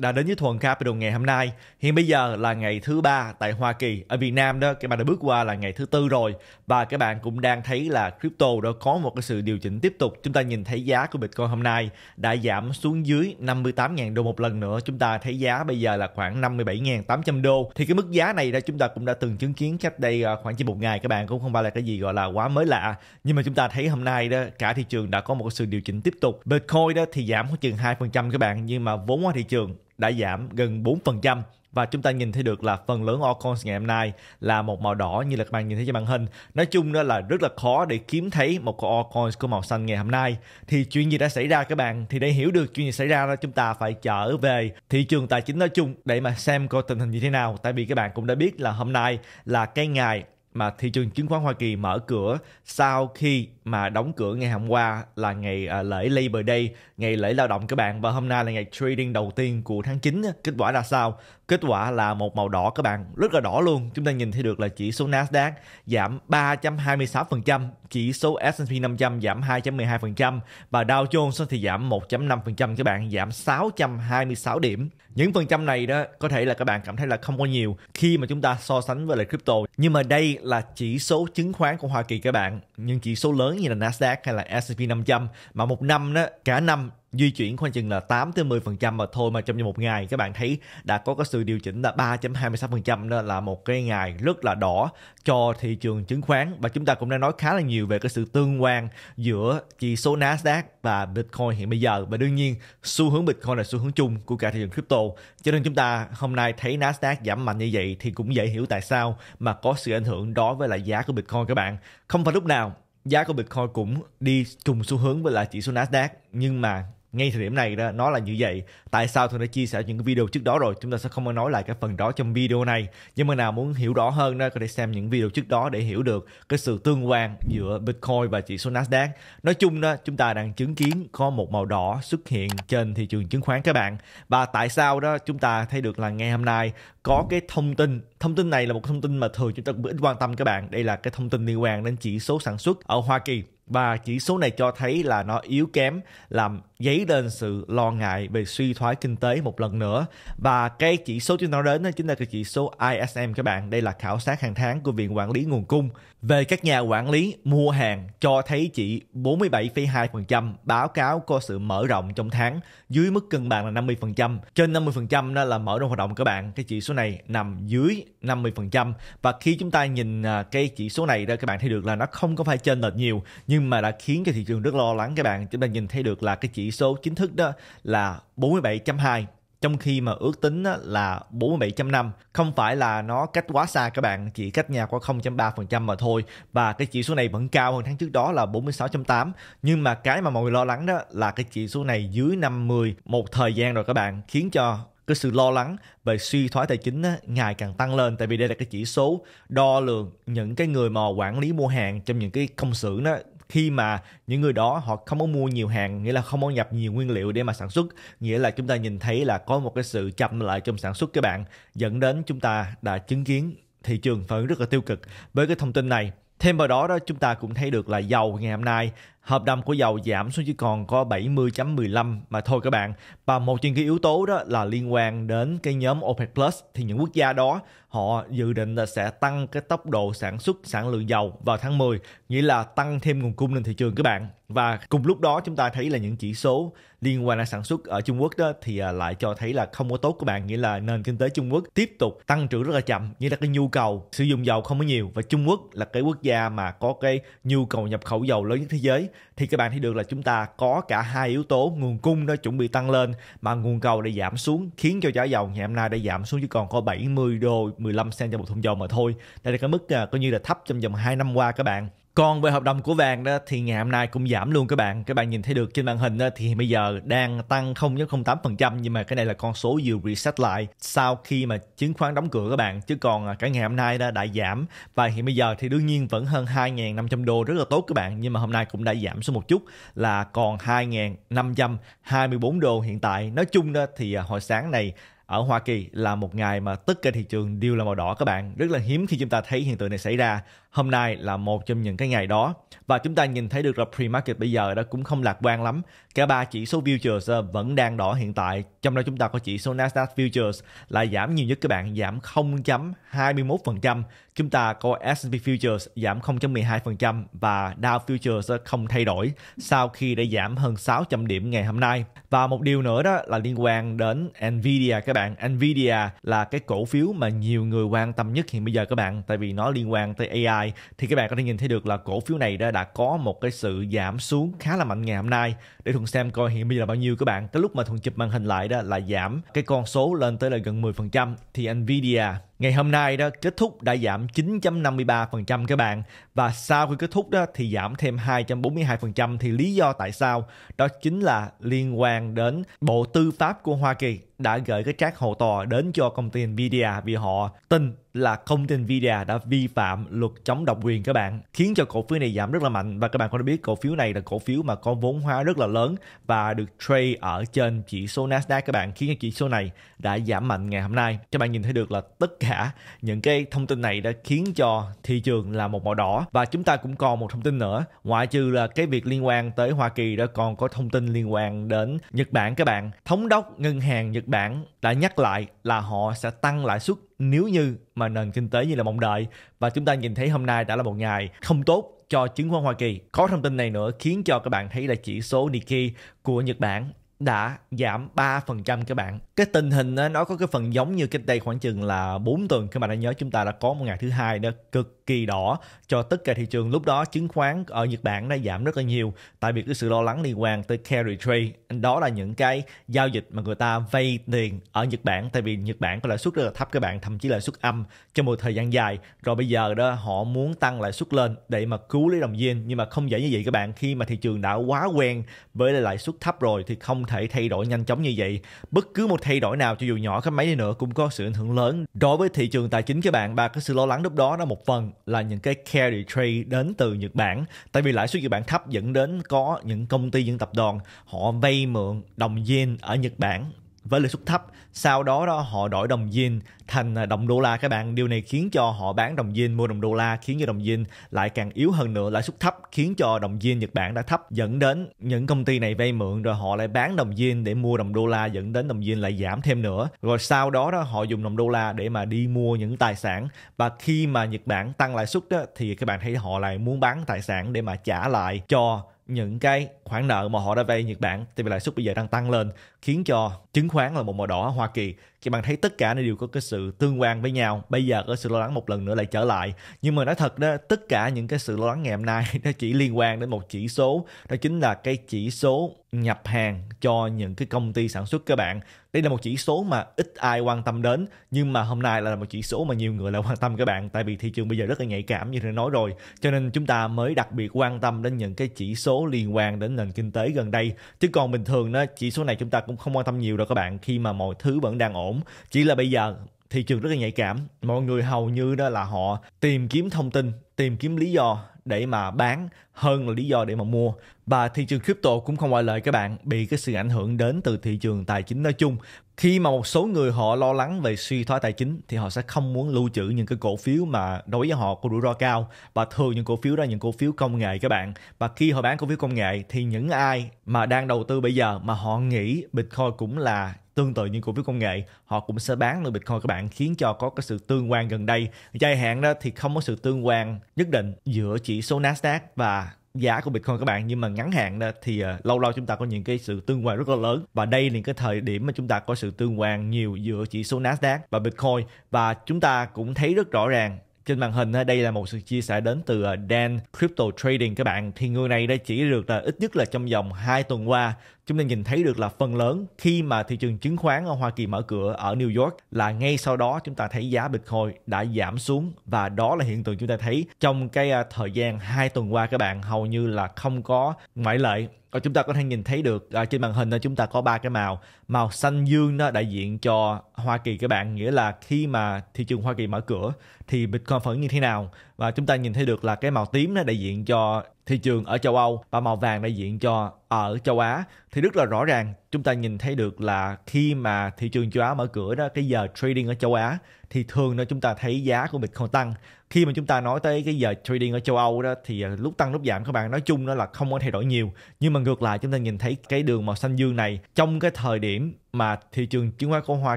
đã đến với Thuần Capital ngày hôm nay. Hiện bây giờ là ngày thứ ba tại Hoa Kỳ. Ở Việt Nam đó, các bạn đã bước qua là ngày thứ tư rồi và các bạn cũng đang thấy là crypto đã có một cái sự điều chỉnh tiếp tục. Chúng ta nhìn thấy giá của Bitcoin hôm nay đã giảm xuống dưới 58.000 đô một lần nữa. Chúng ta thấy giá bây giờ là khoảng 57.800 đô. Thì cái mức giá này đó chúng ta cũng đã từng chứng kiến cách đây à, khoảng chỉ một ngày các bạn cũng không phải là cái gì gọi là quá mới lạ. Nhưng mà chúng ta thấy hôm nay đó cả thị trường đã có một sự điều chỉnh tiếp tục. Bitcoin đó thì giảm khoảng chừng 2% các bạn nhưng mà vốn hóa thị trường đã giảm gần 4% và chúng ta nhìn thấy được là phần lớn altcoins ngày hôm nay là một màu đỏ như là các bạn nhìn thấy trên màn hình. Nói chung đó là rất là khó để kiếm thấy một con altcoin có màu xanh ngày hôm nay. Thì chuyện gì đã xảy ra các bạn? Thì để hiểu được chuyện gì xảy ra đó chúng ta phải trở về thị trường tài chính nói chung để mà xem coi tình hình như thế nào. Tại vì các bạn cũng đã biết là hôm nay là cái ngày mà thị trường chứng khoán Hoa Kỳ mở cửa sau khi mà đóng cửa ngày hôm qua là ngày à, lễ Labor Day, ngày lễ lao động các bạn và hôm nay là ngày trading đầu tiên của tháng 9 kết quả ra sao Kết quả là một màu đỏ các bạn, rất là đỏ luôn. Chúng ta nhìn thấy được là chỉ số Nasdaq giảm 3.26%, chỉ số S&P 500 giảm 2.12% và Dow Jones thì giảm 1.5% các bạn, giảm 626 điểm. Những phần trăm này đó có thể là các bạn cảm thấy là không có nhiều khi mà chúng ta so sánh với lại crypto. Nhưng mà đây là chỉ số chứng khoán của Hoa Kỳ các bạn. Những chỉ số lớn như là Nasdaq hay là S&P 500 mà một năm đó cả năm di chuyển khoảng chừng là 8 tới 10% mà thôi mà trong một ngày các bạn thấy đã có cái sự điều chỉnh là 3.26% đó là một cái ngày rất là đỏ cho thị trường chứng khoán và chúng ta cũng đang nói khá là nhiều về cái sự tương quan giữa chỉ số Nasdaq và Bitcoin hiện bây giờ và đương nhiên xu hướng Bitcoin là xu hướng chung của cả thị trường crypto cho nên chúng ta hôm nay thấy Nasdaq giảm mạnh như vậy thì cũng dễ hiểu tại sao mà có sự ảnh hưởng đó với lại giá của Bitcoin các bạn không phải lúc nào giá của Bitcoin cũng đi cùng xu hướng với lại chỉ số Nasdaq nhưng mà ngay thời điểm này đó nó là như vậy tại sao tôi đã chia sẻ những cái video trước đó rồi chúng ta sẽ không nói lại cái phần đó trong video này nhưng mà nào muốn hiểu rõ hơn đó có thể xem những video trước đó để hiểu được cái sự tương quan giữa bitcoin và chỉ số nasdaq nói chung đó chúng ta đang chứng kiến có một màu đỏ xuất hiện trên thị trường chứng khoán các bạn và tại sao đó chúng ta thấy được là ngày hôm nay có cái thông tin thông tin này là một thông tin mà thường chúng ta cũng ít quan tâm các bạn đây là cái thông tin liên quan đến chỉ số sản xuất ở hoa kỳ và chỉ số này cho thấy là nó yếu kém làm dấy lên sự lo ngại về suy thoái kinh tế một lần nữa và cái chỉ số chúng ta đến đó chính là cái chỉ số ISM các bạn đây là khảo sát hàng tháng của Viện Quản lý Nguồn Cung về các nhà quản lý mua hàng cho thấy chỉ 47,2% báo cáo có sự mở rộng trong tháng dưới mức cân bằng là 50% trên 50% đó là mở rộng hoạt động các bạn cái chỉ số này nằm dưới 50% và khi chúng ta nhìn à, cái chỉ số này đó các bạn thấy được là nó không có phải trên lệch nhiều nhưng nhưng mà đã khiến cho thị trường rất lo lắng các bạn chúng ta nhìn thấy được là cái chỉ số chính thức đó là 47.2 trong khi mà ước tính là 47.5 không phải là nó cách quá xa các bạn chỉ cách nhà có 0.3% mà thôi và cái chỉ số này vẫn cao hơn tháng trước đó là 46.8 nhưng mà cái mà mọi người lo lắng đó là cái chỉ số này dưới 50 một thời gian rồi các bạn khiến cho cái sự lo lắng về suy thoái tài chính ngày càng tăng lên tại vì đây là cái chỉ số đo lường những cái người mà quản lý mua hàng trong những cái công xưởng đó khi mà những người đó họ không có mua nhiều hàng nghĩa là không có nhập nhiều nguyên liệu để mà sản xuất nghĩa là chúng ta nhìn thấy là có một cái sự chậm lại trong sản xuất các bạn dẫn đến chúng ta đã chứng kiến thị trường phản ứng rất là tiêu cực với cái thông tin này Thêm vào đó đó chúng ta cũng thấy được là dầu ngày hôm nay hợp đồng của dầu giảm xuống chỉ còn có 70.15 mà thôi các bạn. Và một trong cái yếu tố đó là liên quan đến cái nhóm OPEC Plus thì những quốc gia đó họ dự định là sẽ tăng cái tốc độ sản xuất sản lượng dầu vào tháng 10, nghĩa là tăng thêm nguồn cung lên thị trường các bạn. Và cùng lúc đó chúng ta thấy là những chỉ số liên quan đến sản xuất ở Trung Quốc đó thì à, lại cho thấy là không có tốt các bạn, nghĩa là nền kinh tế Trung Quốc tiếp tục tăng trưởng rất là chậm, nghĩa là cái nhu cầu sử dụng dầu không có nhiều và Trung Quốc là cái quốc gia mà có cái nhu cầu nhập khẩu dầu lớn nhất thế giới thì các bạn thấy được là chúng ta có cả hai yếu tố nguồn cung nó chuẩn bị tăng lên mà nguồn cầu đã giảm xuống khiến cho giá dầu ngày hôm nay đã giảm xuống chỉ còn có 70 đô 15 cent cho một thùng dầu mà thôi đây là cái mức à, coi như là thấp trong vòng 2 năm qua các bạn còn về hợp đồng của vàng đó thì ngày hôm nay cũng giảm luôn các bạn. Các bạn nhìn thấy được trên màn hình đó, thì bây giờ đang tăng 0.08% nhưng mà cái này là con số vừa reset lại sau khi mà chứng khoán đóng cửa các bạn. Chứ còn à, cả ngày hôm nay đã, đã giảm và hiện bây giờ thì đương nhiên vẫn hơn 2.500 đô rất là tốt các bạn. Nhưng mà hôm nay cũng đã giảm xuống một chút là còn 2.524 đô hiện tại. Nói chung đó thì à, hồi sáng này ở Hoa Kỳ là một ngày mà tất cả thị trường đều là màu đỏ các bạn. Rất là hiếm khi chúng ta thấy hiện tượng này xảy ra hôm nay là một trong những cái ngày đó và chúng ta nhìn thấy được là pre-market bây giờ đó cũng không lạc quan lắm cả ba chỉ số futures ờ, vẫn đang đỏ hiện tại trong đó chúng ta có chỉ số Nasdaq futures là giảm nhiều nhất các bạn giảm 0.21% chúng ta có S&P futures giảm 0.12% và Dow futures ờ, không thay đổi sau khi đã giảm hơn 600 điểm ngày hôm nay và một điều nữa đó là liên quan đến Nvidia các bạn Nvidia là cái cổ phiếu mà nhiều người quan tâm nhất hiện bây giờ các bạn tại vì nó liên quan tới AI lại thì các bạn có thể nhìn thấy được là cổ phiếu này đã, đã có một cái sự giảm xuống khá là mạnh ngày hôm nay để thuần xem coi hiện bây giờ là bao nhiêu các bạn cái lúc mà thuần chụp màn hình lại đó là giảm cái con số lên tới là gần 10% thì Nvidia Ngày hôm nay đó kết thúc đã giảm 9.53% các bạn và sau khi kết thúc đó thì giảm thêm 242% thì lý do tại sao đó chính là liên quan đến Bộ Tư pháp của Hoa Kỳ đã gửi cái trác hậu tòa đến cho công ty Nvidia vì họ tin là công ty Nvidia đã vi phạm luật chống độc quyền các bạn khiến cho cổ phiếu này giảm rất là mạnh và các bạn có thể biết cổ phiếu này là cổ phiếu mà có vốn hóa rất là lớn và được trade ở trên chỉ số Nasdaq các bạn khiến cho chỉ số này đã giảm mạnh ngày hôm nay các bạn nhìn thấy được là tất cả cả những cái thông tin này đã khiến cho thị trường là một màu đỏ và chúng ta cũng còn một thông tin nữa ngoại trừ là cái việc liên quan tới Hoa Kỳ đã còn có thông tin liên quan đến Nhật Bản các bạn thống đốc ngân hàng Nhật Bản đã nhắc lại là họ sẽ tăng lãi suất nếu như mà nền kinh tế như là mong đợi và chúng ta nhìn thấy hôm nay đã là một ngày không tốt cho chứng khoán Hoa Kỳ. Có thông tin này nữa khiến cho các bạn thấy là chỉ số Nikkei của Nhật Bản đã giảm 3% các bạn. Cái tình hình đó, nó có cái phần giống như cách đây khoảng chừng là 4 tuần các bạn đã nhớ chúng ta đã có một ngày thứ hai đó cực kỳ đỏ cho tất cả thị trường. Lúc đó chứng khoán ở Nhật Bản đã giảm rất là nhiều tại vì cái sự lo lắng liên quan tới carry trade. Đó là những cái giao dịch mà người ta vay tiền ở Nhật Bản tại vì Nhật Bản có lãi suất rất là thấp các bạn, thậm chí lãi suất âm trong một thời gian dài. Rồi bây giờ đó họ muốn tăng lãi suất lên để mà cứu lấy đồng yên nhưng mà không dễ như vậy các bạn khi mà thị trường đã quá quen với lãi suất thấp rồi thì không thể thay đổi nhanh chóng như vậy. Bất cứ một thay đổi nào cho dù nhỏ cái mấy đi nữa cũng có sự ảnh hưởng lớn. Đối với thị trường tài chính các bạn, và cái sự lo lắng lúc đó là một phần là những cái carry trade đến từ Nhật Bản. Tại vì lãi suất Nhật Bản thấp dẫn đến có những công ty, những tập đoàn họ vay mượn đồng yen ở Nhật Bản với lãi suất thấp. Sau đó đó họ đổi đồng yên thành à, đồng đô la các bạn. Điều này khiến cho họ bán đồng yên mua đồng đô la khiến cho đồng yên lại càng yếu hơn nữa, lãi suất thấp khiến cho đồng yên Nhật Bản đã thấp dẫn đến những công ty này vay mượn rồi họ lại bán đồng yên để mua đồng đô la dẫn đến đồng yên lại giảm thêm nữa. Rồi sau đó đó họ dùng đồng đô la để mà đi mua những tài sản và khi mà Nhật Bản tăng lãi suất đó thì các bạn thấy họ lại muốn bán tài sản để mà trả lại cho những cái khoản nợ mà họ đã vay Nhật Bản tại vì lãi suất bây giờ đang tăng lên khiến cho chứng khoán là một màu đỏ ở Hoa Kỳ thì bạn thấy tất cả này đều có cái sự tương quan với nhau bây giờ có sự lo lắng một lần nữa lại trở lại nhưng mà nói thật đó tất cả những cái sự lo lắng ngày hôm nay nó chỉ liên quan đến một chỉ số đó chính là cái chỉ số nhập hàng cho những cái công ty sản xuất các bạn đây là một chỉ số mà ít ai quan tâm đến nhưng mà hôm nay là một chỉ số mà nhiều người lại quan tâm các bạn tại vì thị trường bây giờ rất là nhạy cảm như tôi nói rồi cho nên chúng ta mới đặc biệt quan tâm đến những cái chỉ số liên quan đến nền kinh tế gần đây chứ còn bình thường đó chỉ số này chúng ta cũng không quan tâm nhiều đâu các bạn khi mà mọi thứ vẫn đang ổn chỉ là bây giờ thị trường rất là nhạy cảm mọi người hầu như đó là họ tìm kiếm thông tin tìm kiếm lý do để mà bán hơn là lý do để mà mua và thị trường crypto cũng không ngoại lệ các bạn bị cái sự ảnh hưởng đến từ thị trường tài chính nói chung khi mà một số người họ lo lắng về suy thoái tài chính thì họ sẽ không muốn lưu trữ những cái cổ phiếu mà đối với họ có rủi ro cao và thường những cổ phiếu đó những cổ phiếu công nghệ các bạn và khi họ bán cổ phiếu công nghệ thì những ai mà đang đầu tư bây giờ mà họ nghĩ Bitcoin cũng là tương tự như cổ phiếu công nghệ họ cũng sẽ bán lượng bitcoin các bạn khiến cho có cái sự tương quan gần đây dài hạn đó thì không có sự tương quan nhất định giữa chỉ số nasdaq và giá của Bitcoin các bạn nhưng mà ngắn hạn đó thì uh, lâu lâu chúng ta có những cái sự tương quan rất là lớn và đây là cái thời điểm mà chúng ta có sự tương quan nhiều giữa chỉ số Nasdaq và Bitcoin và chúng ta cũng thấy rất rõ ràng trên màn hình đây là một sự chia sẻ đến từ ờ, Dan Crypto Trading các bạn thì người này đã chỉ được là ờ, ít nhất là trong vòng 2 tuần qua chúng ta nhìn thấy được là phần lớn khi mà thị trường chứng khoán ở Hoa Kỳ mở cửa ở New York là ngay sau đó chúng ta thấy giá Bitcoin đã giảm xuống và đó là hiện tượng chúng ta thấy trong cái à, thời gian 2 tuần qua các bạn hầu như là không có ngoại lệ và chúng ta có thể nhìn thấy được à, trên màn hình đó chúng ta có ba cái màu màu xanh dương nó đại diện cho Hoa Kỳ các bạn nghĩa là khi mà thị trường Hoa Kỳ mở cửa thì Bitcoin phẫn như thế nào và chúng ta nhìn thấy được là cái màu tím nó đại diện cho thị trường ở châu Âu và màu vàng đại diện cho ở châu Á thì rất là rõ ràng chúng ta nhìn thấy được là khi mà thị trường châu Á mở cửa đó cái giờ trading ở châu Á thì thường nó chúng ta thấy giá của Bitcoin tăng khi mà chúng ta nói tới cái giờ trading ở châu Âu đó thì à, lúc tăng lúc giảm các bạn nói chung nó là không có thay đổi nhiều nhưng mà ngược lại chúng ta nhìn thấy cái đường màu xanh dương này trong cái thời điểm mà thị trường chứng khoán của Hoa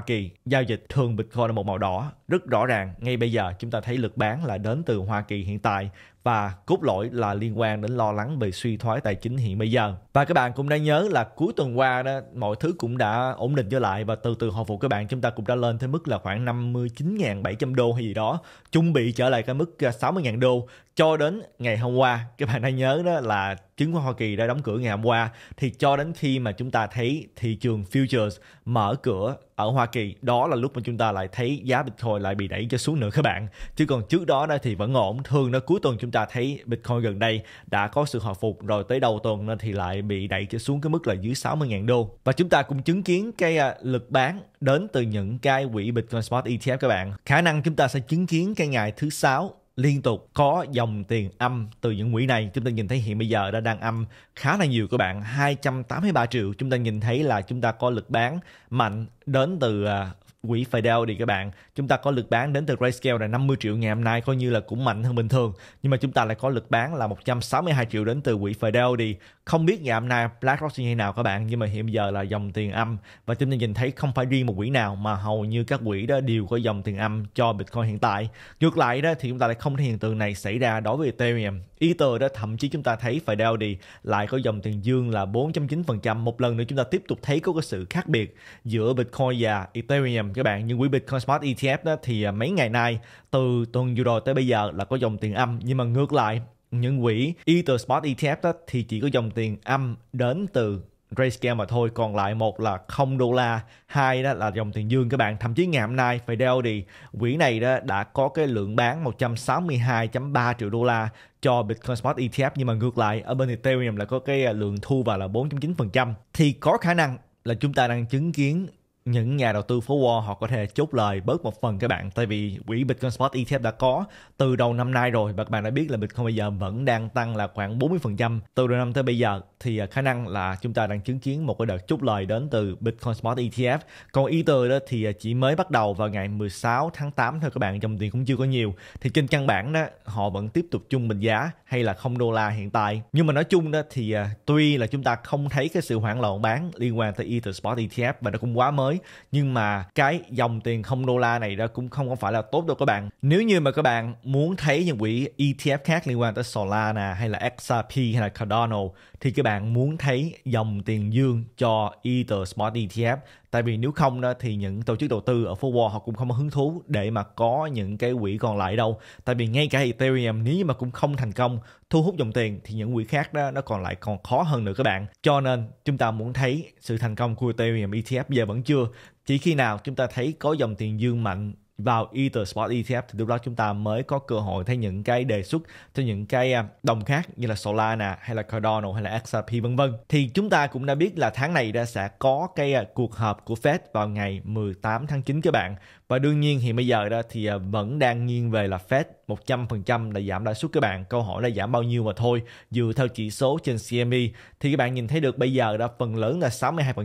Kỳ giao dịch thường Bitcoin là một màu đỏ rất rõ ràng ngay bây giờ chúng ta thấy lực bán là đến từ Hoa Kỳ hiện tại và cốt lõi là liên quan đến lo lắng về suy thoái tài chính hiện bây giờ. Và các bạn cũng đã nhớ là cuối tuần qua đó mọi thứ cũng đã ổn định trở lại và từ từ hồi phục các bạn chúng ta cũng đã lên tới mức là khoảng 59.700 đô hay gì đó, chuẩn bị trở lại cái mức 60.000 à, đô cho đến ngày hôm qua các bạn đã nhớ đó là chứng khoán Hoa Kỳ đã đóng cửa ngày hôm qua thì cho đến khi mà chúng ta thấy thị trường futures mở cửa ở Hoa Kỳ đó là lúc mà chúng ta lại thấy giá Bitcoin lại bị đẩy cho xuống nữa các bạn chứ còn trước đó đó thì vẫn ổn thường nó cuối tuần chúng ta thấy Bitcoin gần đây đã có sự hồi phục rồi tới đầu tuần nên thì lại bị đẩy cho xuống cái mức là dưới 60.000 đô và chúng ta cũng chứng kiến cái à, lực bán đến từ những cái quỹ Bitcoin Spot ETF các bạn khả năng chúng ta sẽ chứng kiến cái ngày thứ sáu liên tục có dòng tiền âm từ những quỹ này chúng ta nhìn thấy hiện bây giờ đã đang âm khá là nhiều các bạn 283 triệu chúng ta nhìn thấy là chúng ta có lực bán mạnh đến từ à, quỹ Fidelity các bạn chúng ta có lực bán đến từ Grayscale là 50 triệu ngày hôm nay coi như là cũng mạnh hơn bình thường nhưng mà chúng ta lại có lực bán là 162 triệu đến từ quỹ Fidelity không biết ngày hôm nay BlackRock như thế nào các bạn nhưng mà hiện giờ là dòng tiền âm và chúng ta nhìn thấy không phải riêng một quỹ nào mà hầu như các quỹ đó đều có dòng tiền âm cho Bitcoin hiện tại ngược lại đó thì chúng ta lại không thấy hiện tượng này xảy ra đối với Ethereum Ether đó thậm chí chúng ta thấy phải đeo đi lại có dòng tiền dương là 4.9% một lần nữa chúng ta tiếp tục thấy có cái sự khác biệt giữa Bitcoin và Ethereum các bạn nhưng quỹ Bitcoin Smart ETF đó thì à, mấy ngày nay từ tuần vừa rồi tới bây giờ là có dòng tiền âm nhưng mà ngược lại những quỹ Ether Spot ETF đó thì chỉ có dòng tiền âm đến từ Grayscale mà thôi còn lại một là không đô la hai đó là dòng tiền dương các bạn thậm chí ngày hôm nay Fidel thì quỹ này đó đã có cái lượng bán 162.3 triệu đô la cho Bitcoin Spot ETF nhưng mà ngược lại ở bên Ethereum là có cái lượng thu vào là 4.9% thì có khả năng là chúng ta đang chứng kiến những nhà đầu tư phố Wall họ có thể chốt lời bớt một phần các bạn tại vì quỹ Bitcoin Spot ETF đã có từ đầu năm nay rồi và các bạn đã biết là Bitcoin bây giờ vẫn đang tăng là khoảng 40% từ đầu năm tới bây giờ thì à, khả năng là chúng ta đang chứng kiến một cái đợt chốt lời đến từ Bitcoin Spot ETF còn Ether đó thì à, chỉ mới bắt đầu vào ngày 16 tháng 8 thôi các bạn dòng tiền cũng chưa có nhiều thì trên căn bản đó họ vẫn tiếp tục chung bình giá hay là không đô la hiện tại nhưng mà nói chung đó thì à, tuy là chúng ta không thấy cái sự hoảng loạn bán liên quan tới Ether Spot ETF và nó cũng quá mới mới nhưng mà cái dòng tiền không đô la này đó cũng không phải là tốt đâu các bạn nếu như mà các bạn muốn thấy những quỹ ETF khác liên quan tới Solana hay là XRP hay là Cardano thì các bạn muốn thấy dòng tiền dương cho Ether Spot ETF tại vì nếu không đó thì những tổ chức đầu tư ở forward họ cũng không có hứng thú để mà có những cái quỹ còn lại đâu tại vì ngay cả Ethereum nếu mà cũng không thành công thu hút dòng tiền thì những quỹ khác đó nó còn lại còn khó hơn nữa các bạn cho nên chúng ta muốn thấy sự thành công của Ethereum ETF giờ vẫn chưa chỉ khi nào chúng ta thấy có dòng tiền dương mạnh vào Ether Spot ETF thì lúc đó chúng ta mới có cơ hội thấy những cái đề xuất cho những cái à, đồng khác như là Solana hay là Cardano hay là XRP vân vân. Thì chúng ta cũng đã biết là tháng này đã sẽ có cái à, cuộc họp của Fed vào ngày 18 tháng 9 các bạn. Và đương nhiên thì bây giờ đó thì à, vẫn đang nghiêng về là Fed 100% là giảm lãi suất các bạn. Câu hỏi là giảm bao nhiêu mà thôi. Dựa theo chỉ số trên CME thì các bạn nhìn thấy được bây giờ đó phần lớn là 62%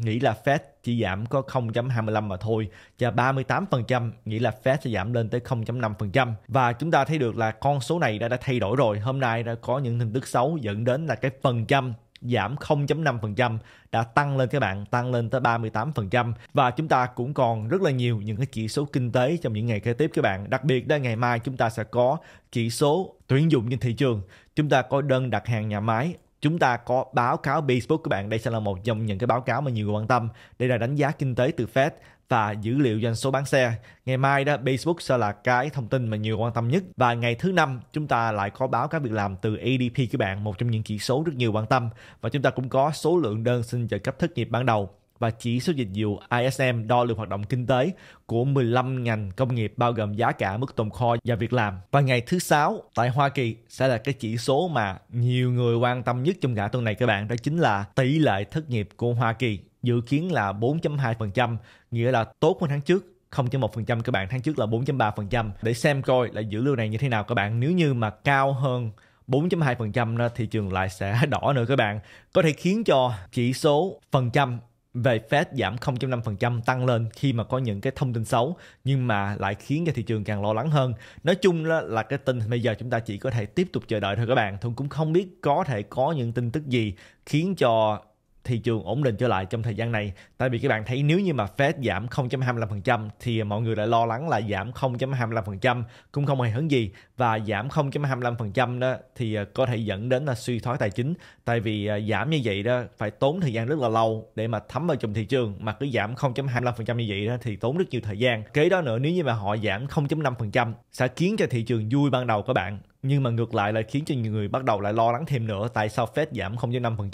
nghĩ là Fed chỉ giảm có 0.25 mà thôi và 38% nghĩ là Fed sẽ giảm lên tới 0.5% và chúng ta thấy được là con số này đã đã thay đổi rồi hôm nay đã có những tin tức xấu dẫn đến là cái phần trăm giảm 0.5% đã tăng lên các bạn, tăng lên tới 38% và chúng ta cũng còn rất là nhiều những cái chỉ số kinh tế trong những ngày kế tiếp các bạn. Đặc biệt là ngày mai chúng ta sẽ có chỉ số tuyển dụng trên thị trường, chúng ta có đơn đặt hàng nhà máy chúng ta có báo cáo Facebook các bạn đây sẽ là một trong những cái báo cáo mà nhiều người quan tâm đây là đánh giá kinh tế từ Fed và dữ liệu doanh số bán xe. Ngày mai đó Facebook sẽ là cái thông tin mà nhiều quan tâm nhất và ngày thứ năm chúng ta lại có báo cáo việc làm từ ADP các bạn, một trong những chỉ số rất nhiều quan tâm và chúng ta cũng có số lượng đơn xin trợ cấp thất nghiệp ban đầu và chỉ số dịch vụ ISM đo lường hoạt động kinh tế của 15 ngành công nghiệp bao gồm giá cả, mức tồn kho và việc làm. Và ngày thứ sáu tại Hoa Kỳ sẽ là cái chỉ số mà nhiều người quan tâm nhất trong cả tuần này các bạn đó chính là tỷ lệ thất nghiệp của Hoa Kỳ dự kiến là 4.2%, nghĩa là tốt hơn tháng trước 0.1% các bạn, tháng trước là 4.3% để xem coi là dữ liệu này như thế nào các bạn. Nếu như mà cao hơn 4.2% thị trường lại sẽ đỏ nữa các bạn. Có thể khiến cho chỉ số phần trăm về Fed giảm 0.5% tăng lên khi mà có những cái thông tin xấu nhưng mà lại khiến cho thị trường càng lo lắng hơn. Nói chung là, là cái tin bây giờ chúng ta chỉ có thể tiếp tục chờ đợi thôi các bạn. Thuận cũng không biết có thể có những tin tức gì khiến cho thị trường ổn định trở lại trong thời gian này tại vì các bạn thấy nếu như mà Fed giảm 0.25% thì mọi người lại lo lắng là giảm 0.25% cũng không hề hứng gì và giảm 0.25% đó thì ờ, có thể dẫn đến là suy thoái tài chính tại vì ờ, giảm như vậy đó phải tốn thời gian rất là lâu để mà thấm vào trong thị trường mà cứ giảm 0.25% như vậy đó thì tốn rất nhiều thời gian kế đó nữa nếu như mà họ giảm 0.5% sẽ khiến cho thị trường vui ban đầu các bạn nhưng mà ngược lại lại khiến cho nhiều người bắt đầu lại lo lắng thêm nữa tại sao Fed giảm 0.5%.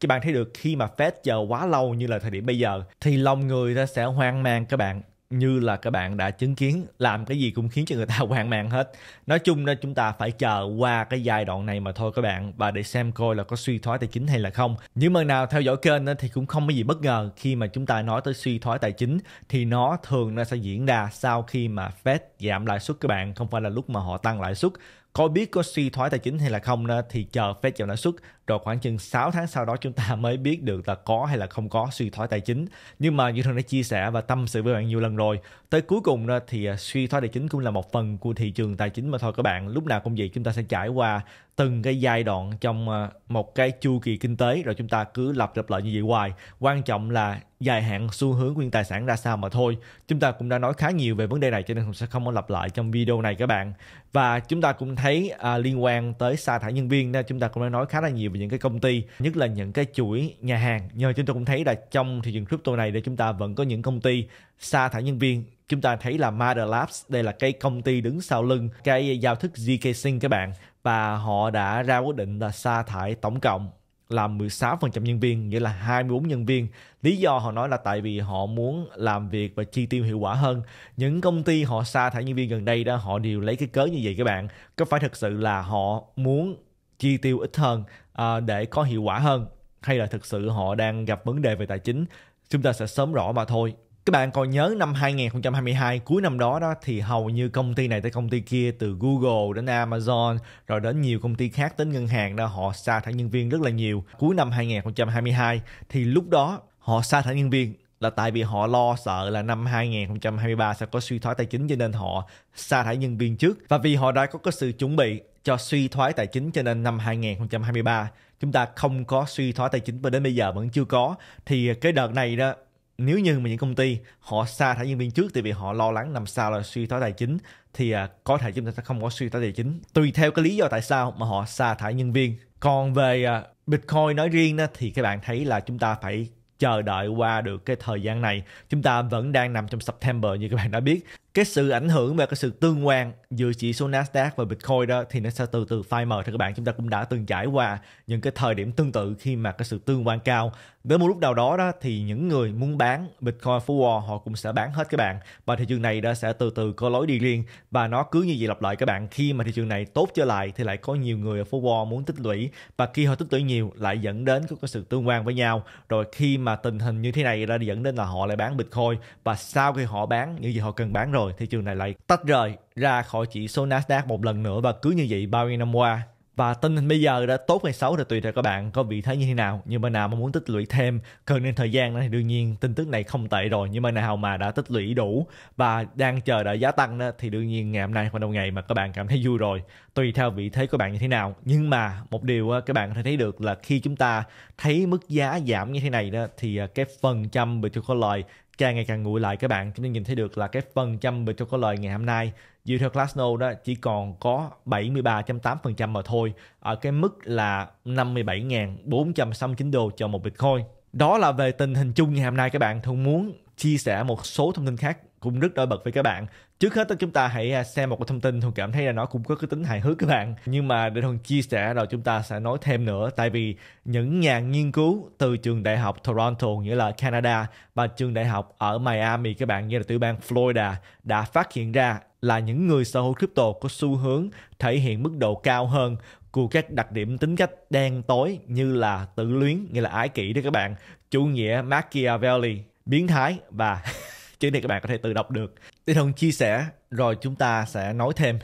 Các bạn thấy được khi mà Fed chờ quá lâu như là thời điểm bây giờ thì lòng người ta sẽ hoang mang các bạn như là các bạn đã chứng kiến làm cái gì cũng khiến cho người ta hoang mang hết nói chung là chúng ta phải chờ qua cái giai đoạn này mà thôi các bạn và để xem coi là có suy thoái tài chính hay là không những mà nào theo dõi kênh thì cũng không có gì bất ngờ khi mà chúng ta nói tới suy thoái tài chính thì nó thường nó sẽ diễn ra sau khi mà Fed giảm lãi suất các bạn không phải là lúc mà họ tăng lãi suất có biết có suy thoái tài chính hay là không đó, thì chờ Fed giảm lãi suất rồi khoảng chừng 6 tháng sau đó chúng ta mới biết được là có hay là không có suy thoái tài chính nhưng mà như thường đã chia sẻ và tâm sự với bạn nhiều lần rồi tới cuối cùng đó thì à, suy thoái tài chính cũng là một phần của thị trường tài chính mà thôi các bạn lúc nào cũng vậy chúng ta sẽ trải qua từng cái giai đoạn trong ờ, một cái chu kỳ kinh tế rồi chúng ta cứ lặp lặp lại như vậy hoài quan trọng là dài hạn xu hướng nguyên tài sản ra sao mà thôi chúng ta cũng đã nói khá nhiều về vấn đề này cho nên sẽ không có lặp lại trong video này các bạn và chúng ta cũng thấy à, liên quan tới sa thải nhân viên nên chúng ta cũng đã nói khá là nhiều về những cái công ty nhất là những cái chuỗi nhà hàng nhờ chúng ta cũng thấy là trong thị trường crypto này để chúng ta vẫn có những công ty sa thải nhân viên chúng ta thấy là Mother Labs đây là cái công ty đứng sau lưng cái giao thức zk sync các bạn và họ đã ra quyết định là sa thải tổng cộng là 16% nhân viên, nghĩa là 24 nhân viên. Lý do họ nói là tại vì họ muốn làm việc và chi tiêu hiệu quả hơn. Những công ty họ sa thải nhân viên gần đây đó, họ đều lấy cái cớ như vậy các bạn. Có phải thực sự là họ muốn chi tiêu ít hơn à, để có hiệu quả hơn hay là thực sự họ đang gặp vấn đề về tài chính? Chúng ta sẽ sớm rõ mà thôi các bạn còn nhớ năm 2022 cuối năm đó đó thì hầu như công ty này tới công ty kia từ Google đến Amazon rồi đến nhiều công ty khác đến ngân hàng đó họ sa thải nhân viên rất là nhiều. Cuối năm 2022 thì lúc đó họ sa thải nhân viên là tại vì họ lo sợ là năm 2023 sẽ có suy thoái tài chính cho nên họ sa thải nhân viên trước và vì họ đã có cái sự chuẩn bị cho suy thoái tài chính cho nên năm 2023 chúng ta không có suy thoái tài chính và đến bây giờ vẫn chưa có thì cái đợt này đó nếu như mà những công ty họ sa thải nhân viên trước thì vì họ lo lắng làm sao là suy thoái tài chính thì à, có thể chúng ta sẽ không có suy thoái tài chính tùy theo cái lý do tại sao mà họ sa thải nhân viên còn về à, bitcoin nói riêng thì các bạn thấy là chúng ta phải chờ đợi qua được cái thời gian này chúng ta vẫn đang nằm trong September như các bạn đã biết cái sự ảnh hưởng và cái sự tương quan giữa chỉ số Nasdaq và Bitcoin đó thì nó sẽ từ từ phai mờ thì các bạn chúng ta cũng đã từng trải qua những cái thời điểm tương tự khi mà cái sự tương quan cao đến một lúc nào đó đó thì những người muốn bán Bitcoin for War họ cũng sẽ bán hết các bạn và thị trường này đã sẽ từ từ có lối đi riêng và nó cứ như vậy lặp lại các bạn khi mà thị trường này tốt trở lại thì lại có nhiều người ở for War muốn tích lũy và khi họ tích lũy nhiều lại dẫn đến có cái sự tương quan với nhau rồi khi mà tình hình như thế này ra dẫn đến là họ lại bán Bitcoin và sau khi họ bán những gì họ cần bán rồi rồi thị trường này lại tách rời ra khỏi chỉ số Nasdaq một lần nữa và cứ như vậy bao nhiêu năm qua và tình hình bây giờ đã tốt hay xấu thì tùy theo các bạn có vị thế như thế nào nhưng mà nào mà muốn tích lũy thêm cần nên thời gian thì đương nhiên tin tức này không tệ rồi nhưng mà nào mà đã tích lũy đủ và đang chờ đợi giá tăng đó, thì đương nhiên ngày hôm nay hoặc đầu ngày mà các bạn cảm thấy vui rồi tùy theo vị thế của bạn như thế nào nhưng mà một điều các bạn có thể thấy được là khi chúng ta thấy mức giá giảm như thế này đó thì à, cái phần trăm bị lời càng ngày càng nguội lại các bạn chúng ta nhìn thấy được là cái phần trăm về câu trả lời ngày hôm nay dựa theo Glassnode đó chỉ còn có 73.8% mà thôi ở cái mức là 57.469 đô cho một Bitcoin đó là về tình hình chung ngày hôm nay các bạn thông muốn chia sẻ một số thông tin khác cũng rất nổi bật với các bạn trước hết chúng ta hãy à, xem một cái thông tin thuần cảm thấy là nó cũng có cái tính hài hước các bạn nhưng mà để thuần chia sẻ rồi chúng ta sẽ nói thêm nữa tại vì những nhà nghiên cứu từ trường đại học Toronto nghĩa là Canada và trường đại học ở Miami các bạn nghĩa là tiểu bang Florida đã phát hiện ra là những người sở hữu crypto có xu hướng thể hiện mức độ cao hơn của các đặc điểm tính cách đen tối như là tự luyến, nghĩa là ái kỷ đó các bạn, chủ nghĩa Machiavelli, biến thái và chứ thì các bạn có thể tự đọc được tinh thần chia sẻ rồi chúng ta sẽ nói thêm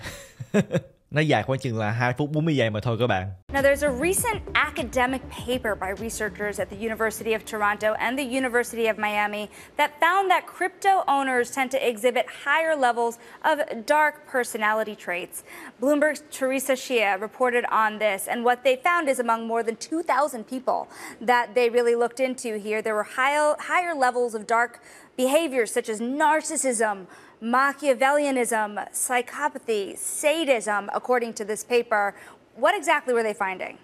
Nó dài khoảng chừng là 2 phút 40 giây mà thôi các bạn. Now there's a recent academic paper by researchers at the University of Toronto and the University of Miami that found that crypto owners tend to exhibit higher levels of dark personality traits. Bloomberg's Teresa Shia reported on this and what they found is among more than 2,000 people that they really looked into here there were high, higher levels of dark Behaviors such as narcissism, Machiavellianism, psychopathy, sadism, according to this paper. What exactly were they finding?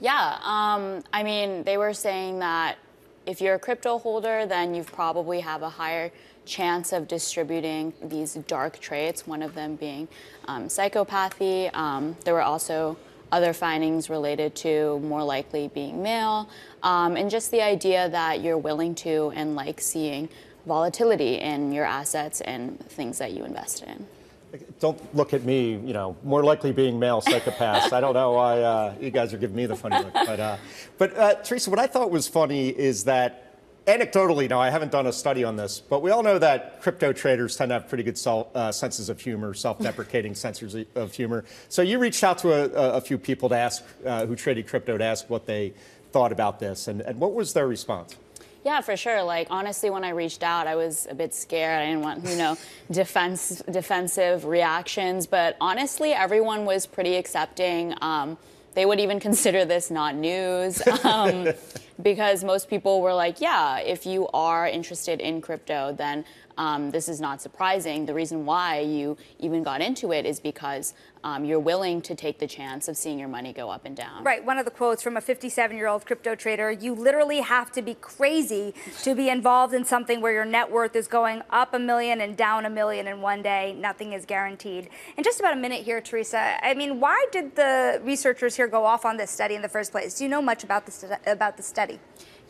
Yeah, um, I mean, they were saying that if you're a crypto holder, then you probably have a higher chance of distributing these dark traits, one of them being um, psychopathy. Um, there were also other findings related to more likely being male, um, and just the idea that you're willing to and like seeing volatility in your assets and things that you invest in? Don't look at me, you know, more likely being male psychopaths. I don't know why uh, you guys are giving me the funny look. But, uh, but uh, Teresa, what I thought was funny is that anecdotally, now I haven't done a study on this, but we all know that crypto traders tend to have pretty good uh, senses of humor, self deprecating senses of humor. So you reached out to a, a few people to ask uh, who traded crypto to ask what they thought about this. And, and what was their response? Yeah, for sure. Like honestly, when I reached out, I was a bit scared. I didn't want you know defense defensive reactions, but honestly, everyone was pretty accepting. Um, they would even consider this not news um, because most people were like, yeah, if you are interested in crypto, then um, this is not surprising. The reason why you even got into it is because um, you're willing to take the chance of seeing your money go up and down. Right. One of the quotes from a 57 year old crypto trader you literally have to be crazy to be involved in something where your net worth is going up a million and down a million in one day. Nothing is guaranteed. In just about a minute here, Teresa, I mean, why did the researchers here go off on this study in the first place? Do you know much about the, about the study?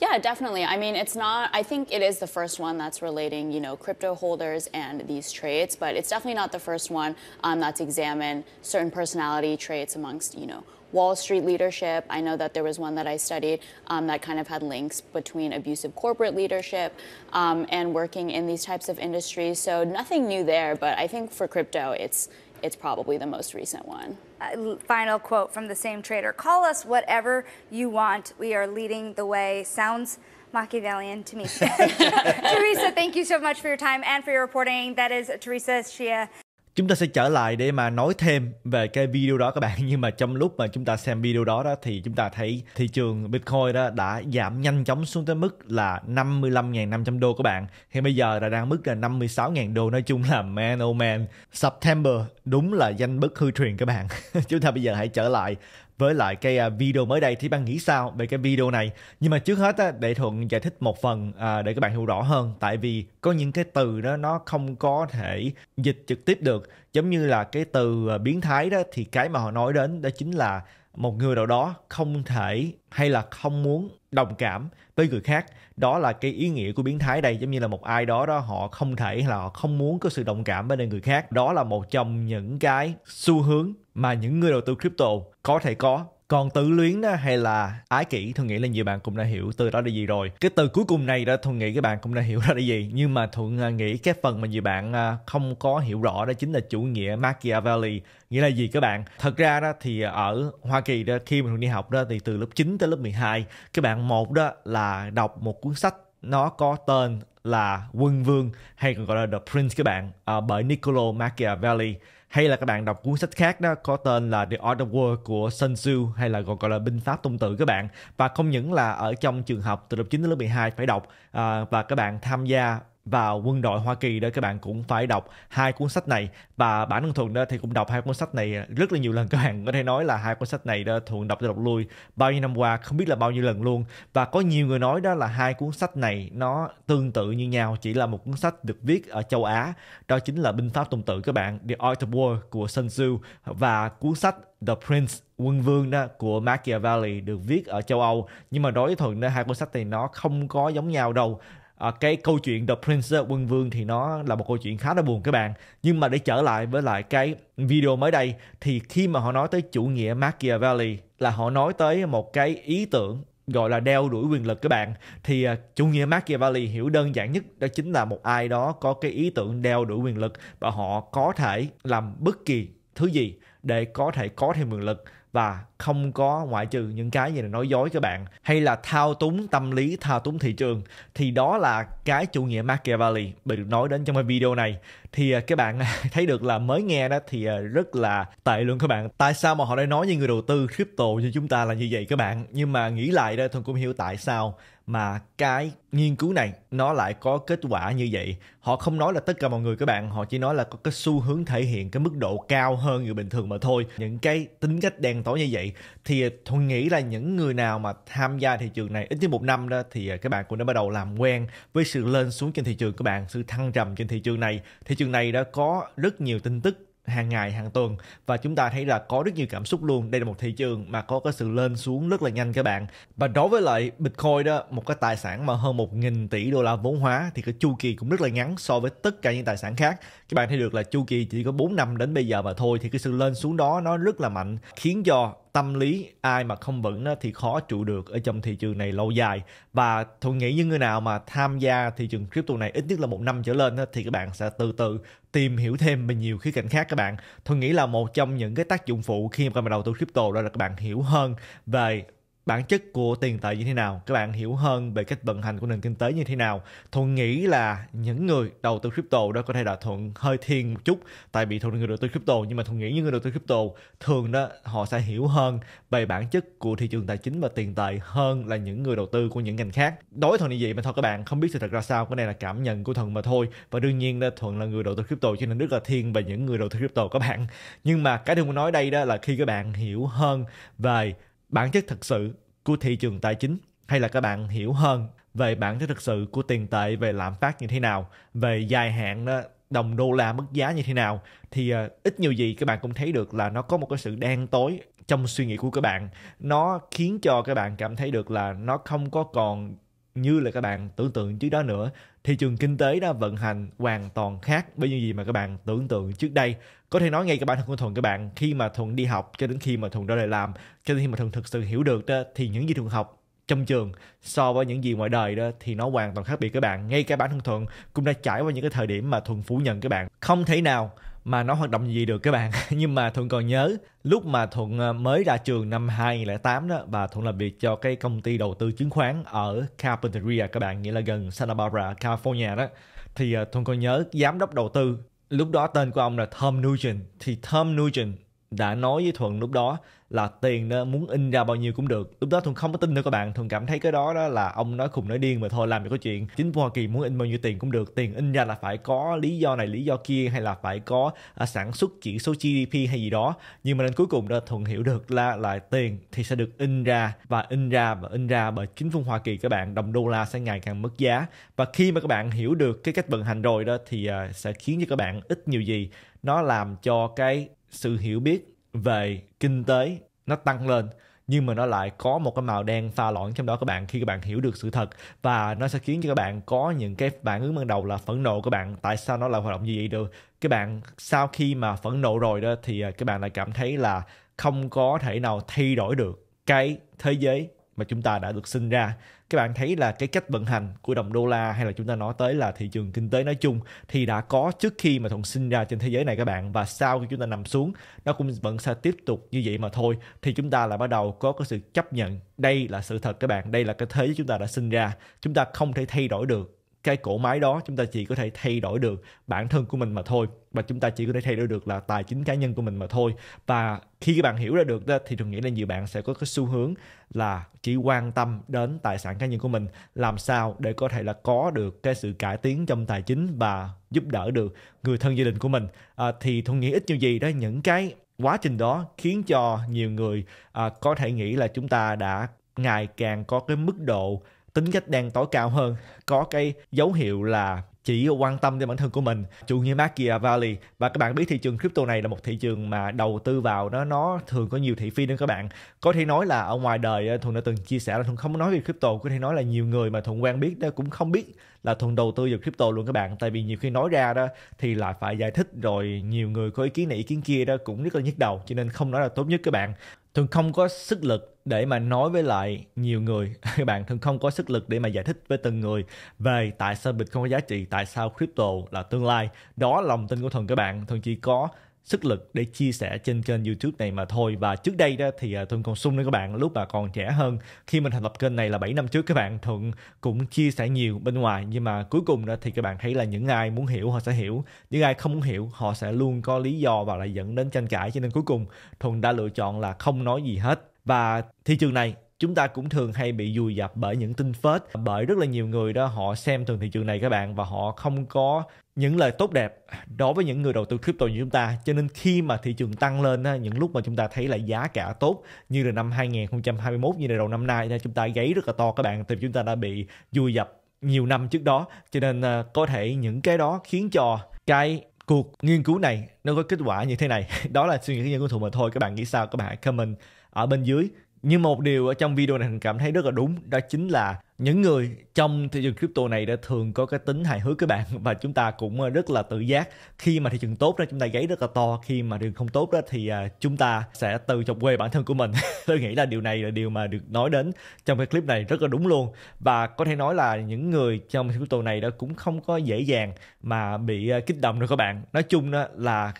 Yeah, definitely. I mean, it's not, I think it is the first one that's relating, you know, crypto holders and these traits, but it's definitely not the first one um, that's examined certain personality traits amongst, you know, Wall Street leadership. I know that there was one that I studied um, that kind of had links between abusive corporate leadership um, and working in these types of industries. So nothing new there, but I think for crypto, it's it's probably the most recent one. Uh, final quote from the same trader Call us whatever you want. We are leading the way. Sounds Machiavellian to me. Teresa, thank you so much for your time and for your reporting. That is Teresa Shia. chúng ta sẽ trở lại để mà nói thêm về cái video đó các bạn nhưng mà trong lúc mà chúng ta xem video đó đó thì chúng ta thấy thị trường Bitcoin đó đã giảm nhanh chóng xuống tới mức là 55.500 đô các bạn thì bây giờ là đang mức là 56.000 đô nói chung là man oh man September đúng là danh bất hư truyền các bạn chúng ta bây giờ hãy trở lại với lại cái à, video mới đây thì bạn nghĩ sao về cái video này nhưng mà trước hết á, để thuận giải thích một phần à, để các bạn hiểu rõ hơn tại vì có những cái từ đó nó không có thể dịch trực tiếp được giống như là cái từ à, biến thái đó thì cái mà họ nói đến đó chính là một người nào đó không thể hay là không muốn đồng cảm với người khác đó là cái ý nghĩa của biến thái đây giống như là một ai đó đó họ không thể là họ không muốn có sự đồng cảm bên người khác đó là một trong những cái xu hướng mà những người đầu tư crypto có thể có còn tự luyến á, hay là ái kỷ thuận nghĩ là nhiều bạn cũng đã hiểu từ đó là gì rồi cái từ cuối cùng này đó thuận nghĩ các bạn cũng đã hiểu ra là gì nhưng mà thuận à, nghĩ cái phần mà nhiều bạn à, không có hiểu rõ đó chính là chủ nghĩa machiavelli nghĩa là gì các bạn thật ra đó thì ở hoa kỳ đó khi mà thuận đi học đó thì từ lớp 9 tới lớp 12 các bạn một đó là đọc một cuốn sách nó có tên là quân vương hay còn gọi là the prince các bạn à, bởi niccolo machiavelli hay là các bạn đọc cuốn sách khác đó có tên là The Art of War của Sun Tzu hay là còn gọi là binh pháp tôn tự các bạn và không những là ở trong trường học từ lớp 9 đến lớp 12 phải đọc à, và các bạn tham gia vào quân đội Hoa Kỳ đó các bạn cũng phải đọc hai cuốn sách này và bản thân thuận đó thì cũng đọc hai cuốn sách này rất là nhiều lần các bạn có thể nói là hai cuốn sách này đó thuận đọc đọc lui bao nhiêu năm qua không biết là bao nhiêu lần luôn và có nhiều người nói đó là hai cuốn sách này nó tương tự như nhau chỉ là một cuốn sách được viết ở châu Á đó chính là binh pháp tôn tự các bạn The Art of War của Sun Tzu và cuốn sách The Prince Quân Vương đó của Machiavelli được viết ở châu Âu nhưng mà đối với Thuận đó hai cuốn sách này nó không có giống nhau đâu à, cái câu chuyện The Prince Quân Vương thì nó là một câu chuyện khá là buồn các bạn nhưng mà để trở lại với lại cái video mới đây thì khi mà họ nói tới chủ nghĩa Machiavelli là họ nói tới một cái ý tưởng gọi là đeo đuổi quyền lực các bạn thì à, chủ nghĩa Machiavelli hiểu đơn giản nhất đó chính là một ai đó có cái ý tưởng đeo đuổi quyền lực và họ có thể làm bất kỳ thứ gì để có thể có thêm quyền lực và không có ngoại trừ những cái gì là nói dối các bạn hay là thao túng tâm lý thao túng thị trường thì đó là cái chủ nghĩa Machiavelli bị được nói đến trong cái video này thì à, các bạn thấy được là mới nghe đó thì à, rất là tệ luôn các bạn tại sao mà họ lại nói như người đầu tư crypto như chúng ta là như vậy các bạn nhưng mà nghĩ lại đây tôi cũng hiểu tại sao mà cái nghiên cứu này nó lại có kết quả như vậy họ không nói là tất cả mọi người các bạn họ chỉ nói là có cái xu hướng thể hiện cái mức độ cao hơn người bình thường mà thôi những cái tính cách đen tối như vậy thì tôi nghĩ là những người nào mà tham gia thị trường này ít nhất một năm đó thì các bạn cũng đã bắt đầu làm quen với sự lên xuống trên thị trường các bạn sự thăng trầm trên thị trường này thị trường này đã có rất nhiều tin tức hàng ngày hàng tuần và chúng ta thấy là có rất nhiều cảm xúc luôn đây là một thị trường mà có cái sự lên xuống rất là nhanh các bạn và đối với lại bitcoin đó một cái tài sản mà hơn một nghìn tỷ đô la vốn hóa thì cái chu kỳ cũng rất là ngắn so với tất cả những tài sản khác các bạn thấy được là chu kỳ chỉ có 4 năm đến bây giờ mà thôi thì cái sự lên xuống đó nó rất là mạnh khiến cho tâm lý ai mà không vững đó thì khó trụ được ở trong thị trường này lâu dài và tôi nghĩ những người nào mà tham gia thị trường crypto này ít nhất là một năm trở lên thì các bạn sẽ từ từ tìm hiểu thêm về nhiều khía cạnh khác các bạn tôi nghĩ là một trong những cái tác dụng phụ khi mà các bạn đầu tư crypto đó là các bạn hiểu hơn về bản chất của tiền tệ như thế nào các bạn hiểu hơn về cách vận hành của nền kinh tế như thế nào thuận nghĩ là những người đầu tư crypto đó có thể là thuận hơi thiên một chút tại vì thuận người đầu tư crypto nhưng mà thuận nghĩ những người đầu tư crypto thường đó họ sẽ hiểu hơn về bản chất của thị trường tài chính và tiền tệ hơn là những người đầu tư của những ngành khác đối thuận như vậy mà thôi các bạn không biết sự thật ra sao cái này là cảm nhận của thuận mà thôi và đương nhiên đó thuận là người đầu tư crypto cho nên rất là thiên về những người đầu tư crypto các bạn nhưng mà cái tôi muốn nói đây đó là khi các bạn hiểu hơn về bản chất thực sự của thị trường tài chính hay là các bạn hiểu hơn về bản chất thực sự của tiền tệ về lạm phát như thế nào về dài hạn đó đồng đô la mất giá như thế nào thì uh, ít nhiều gì các bạn cũng thấy được là nó có một cái sự đen tối trong suy nghĩ của các bạn nó khiến cho các bạn cảm thấy được là nó không có còn như là các bạn tưởng tượng trước đó nữa thị trường kinh tế đã vận hành hoàn toàn khác với những gì mà các bạn tưởng tượng trước đây có thể nói ngay các bạn thân của thuận các bạn khi mà thuận đi học cho đến khi mà thuận ra đời làm cho đến khi mà thuận thực sự hiểu được đó thì những gì thuận học trong trường so với những gì ngoài đời đó thì nó hoàn toàn khác biệt các bạn ngay cả bản thân thuận cũng đã trải qua những cái thời điểm mà thuận phủ nhận các bạn không thể nào mà nó hoạt động gì được các bạn nhưng mà thuận còn nhớ lúc mà thuận ờ, mới ra trường năm 2008 đó và thuận làm việc cho cái công ty đầu tư chứng khoán ở Carpinteria các bạn nghĩa là gần Santa Barbara California đó thì ờ, thuận còn nhớ giám đốc đầu tư lúc đó tên của ông là Tom Nugent thì Tom Nugent đã nói với thuận lúc đó là tiền đó muốn in ra bao nhiêu cũng được lúc đó thuần không có tin nữa các bạn thuần cảm thấy cái đó đó là ông nói khùng nói điên mà thôi làm gì có chuyện chính phủ hoa kỳ muốn in bao nhiêu tiền cũng được tiền in ra là phải có lý do này lý do kia hay là phải có à, sản xuất chỉ số gdp hay gì đó nhưng mà đến cuối cùng đó thuần hiểu được là là tiền thì sẽ được in ra và in ra và in ra bởi chính phủ hoa kỳ các bạn đồng đô la sẽ ngày càng mất giá và khi mà các bạn hiểu được cái cách vận hành rồi đó thì à, sẽ khiến cho các bạn ít nhiều gì nó làm cho cái sự hiểu biết về kinh tế nó tăng lên nhưng mà nó lại có một cái màu đen pha loãng trong đó các bạn khi các bạn hiểu được sự thật và nó sẽ khiến cho các bạn có những cái phản ứng ban đầu là phẫn nộ các bạn tại sao nó lại hoạt động như vậy được các bạn sau khi mà phẫn nộ rồi đó thì à, các bạn lại cảm thấy là không có thể nào thay đổi được cái thế giới mà chúng ta đã được sinh ra các bạn thấy là cái cách vận hành của đồng đô la hay là chúng ta nói tới là thị trường kinh tế nói chung thì đã có trước khi mà thuận sinh ra trên thế giới này các bạn và sau khi chúng ta nằm xuống nó cũng vẫn sẽ tiếp tục như vậy mà thôi thì chúng ta lại bắt đầu có cái sự chấp nhận đây là sự thật các bạn đây là cái thế giới chúng ta đã sinh ra chúng ta không thể thay đổi được cái cổ máy đó chúng ta chỉ có thể thay đổi được bản thân của mình mà thôi và chúng ta chỉ có thể thay đổi được là tài chính cá nhân của mình mà thôi và khi các bạn hiểu ra được đó, thì thường nghĩ là nhiều bạn sẽ có cái xu hướng là chỉ quan tâm đến tài sản cá nhân của mình làm sao để có thể là có được cái sự cải tiến trong tài chính và giúp đỡ được người thân gia đình của mình à, thì thuận nghĩ ít nhiều gì đó những cái quá trình đó khiến cho nhiều người à, có thể nghĩ là chúng ta đã ngày càng có cái mức độ tính cách đang tối cao hơn có cái dấu hiệu là chỉ quan tâm đến bản thân của mình chủ nghĩa Machiavelli và các bạn biết thị trường crypto này là một thị trường mà đầu tư vào nó nó thường có nhiều thị phi nên các bạn có thể nói là ở ngoài đời ờ, thuận đã từng chia sẻ là thuận không nói về crypto có thể nói là nhiều người mà thuận quen biết đó cũng không biết là thuận đầu tư vào crypto luôn các bạn tại vì nhiều khi nói ra đó thì lại phải giải thích rồi nhiều người có ý kiến này ý kiến kia đó cũng rất là nhức đầu cho nên không nói là tốt nhất các bạn thường không có sức lực để mà nói với lại nhiều người các bạn thường không có sức lực để mà giải thích với từng người về tại sao bịt không có giá trị tại sao crypto là tương lai đó lòng tin của thường các bạn thường chỉ có sức lực để chia sẻ trên kênh YouTube này mà thôi và trước đây đó thì à, Thuận còn sung nữa các bạn lúc mà còn trẻ hơn khi mình thành lập kênh này là 7 năm trước các bạn Thuận cũng chia sẻ nhiều bên ngoài nhưng mà cuối cùng đó thì các bạn thấy là những ai muốn hiểu họ sẽ hiểu những ai không muốn hiểu họ sẽ luôn có lý do và lại dẫn đến tranh cãi cho nên cuối cùng Thuận đã lựa chọn là không nói gì hết và thị trường này chúng ta cũng thường hay bị dùi dập bởi những tin phết bởi rất là nhiều người đó họ xem thường thị trường này các bạn và họ không có những lời tốt đẹp đối với những người đầu tư crypto như chúng ta cho nên khi mà thị trường tăng lên những lúc mà chúng ta thấy là giá cả tốt như là năm 2021 như là đầu năm nay chúng ta gáy rất là to các bạn thì chúng ta đã bị vui dập nhiều năm trước đó cho nên ờ, có thể những cái đó khiến cho cái cuộc nghiên cứu này nó có kết quả như thế này đó là suy nghĩ cá nhân của thụ mà thôi các bạn nghĩ sao các bạn hãy comment ở bên dưới nhưng một điều ở trong video này mình cảm thấy rất là đúng đó chính là những người trong thị trường crypto này đã thường có cái tính hài hước các bạn và chúng ta cũng ờ, rất là tự giác khi mà thị trường tốt ra chúng ta gáy rất là to khi mà thị trường không tốt đó thì ờ, chúng ta sẽ tự chọc quê bản thân của mình tôi nghĩ là điều này là điều mà được nói đến trong cái clip này rất là đúng luôn và có thể nói là những người trong crypto này đó cũng không có dễ dàng mà bị ờ, kích động đâu các bạn nói chung đó là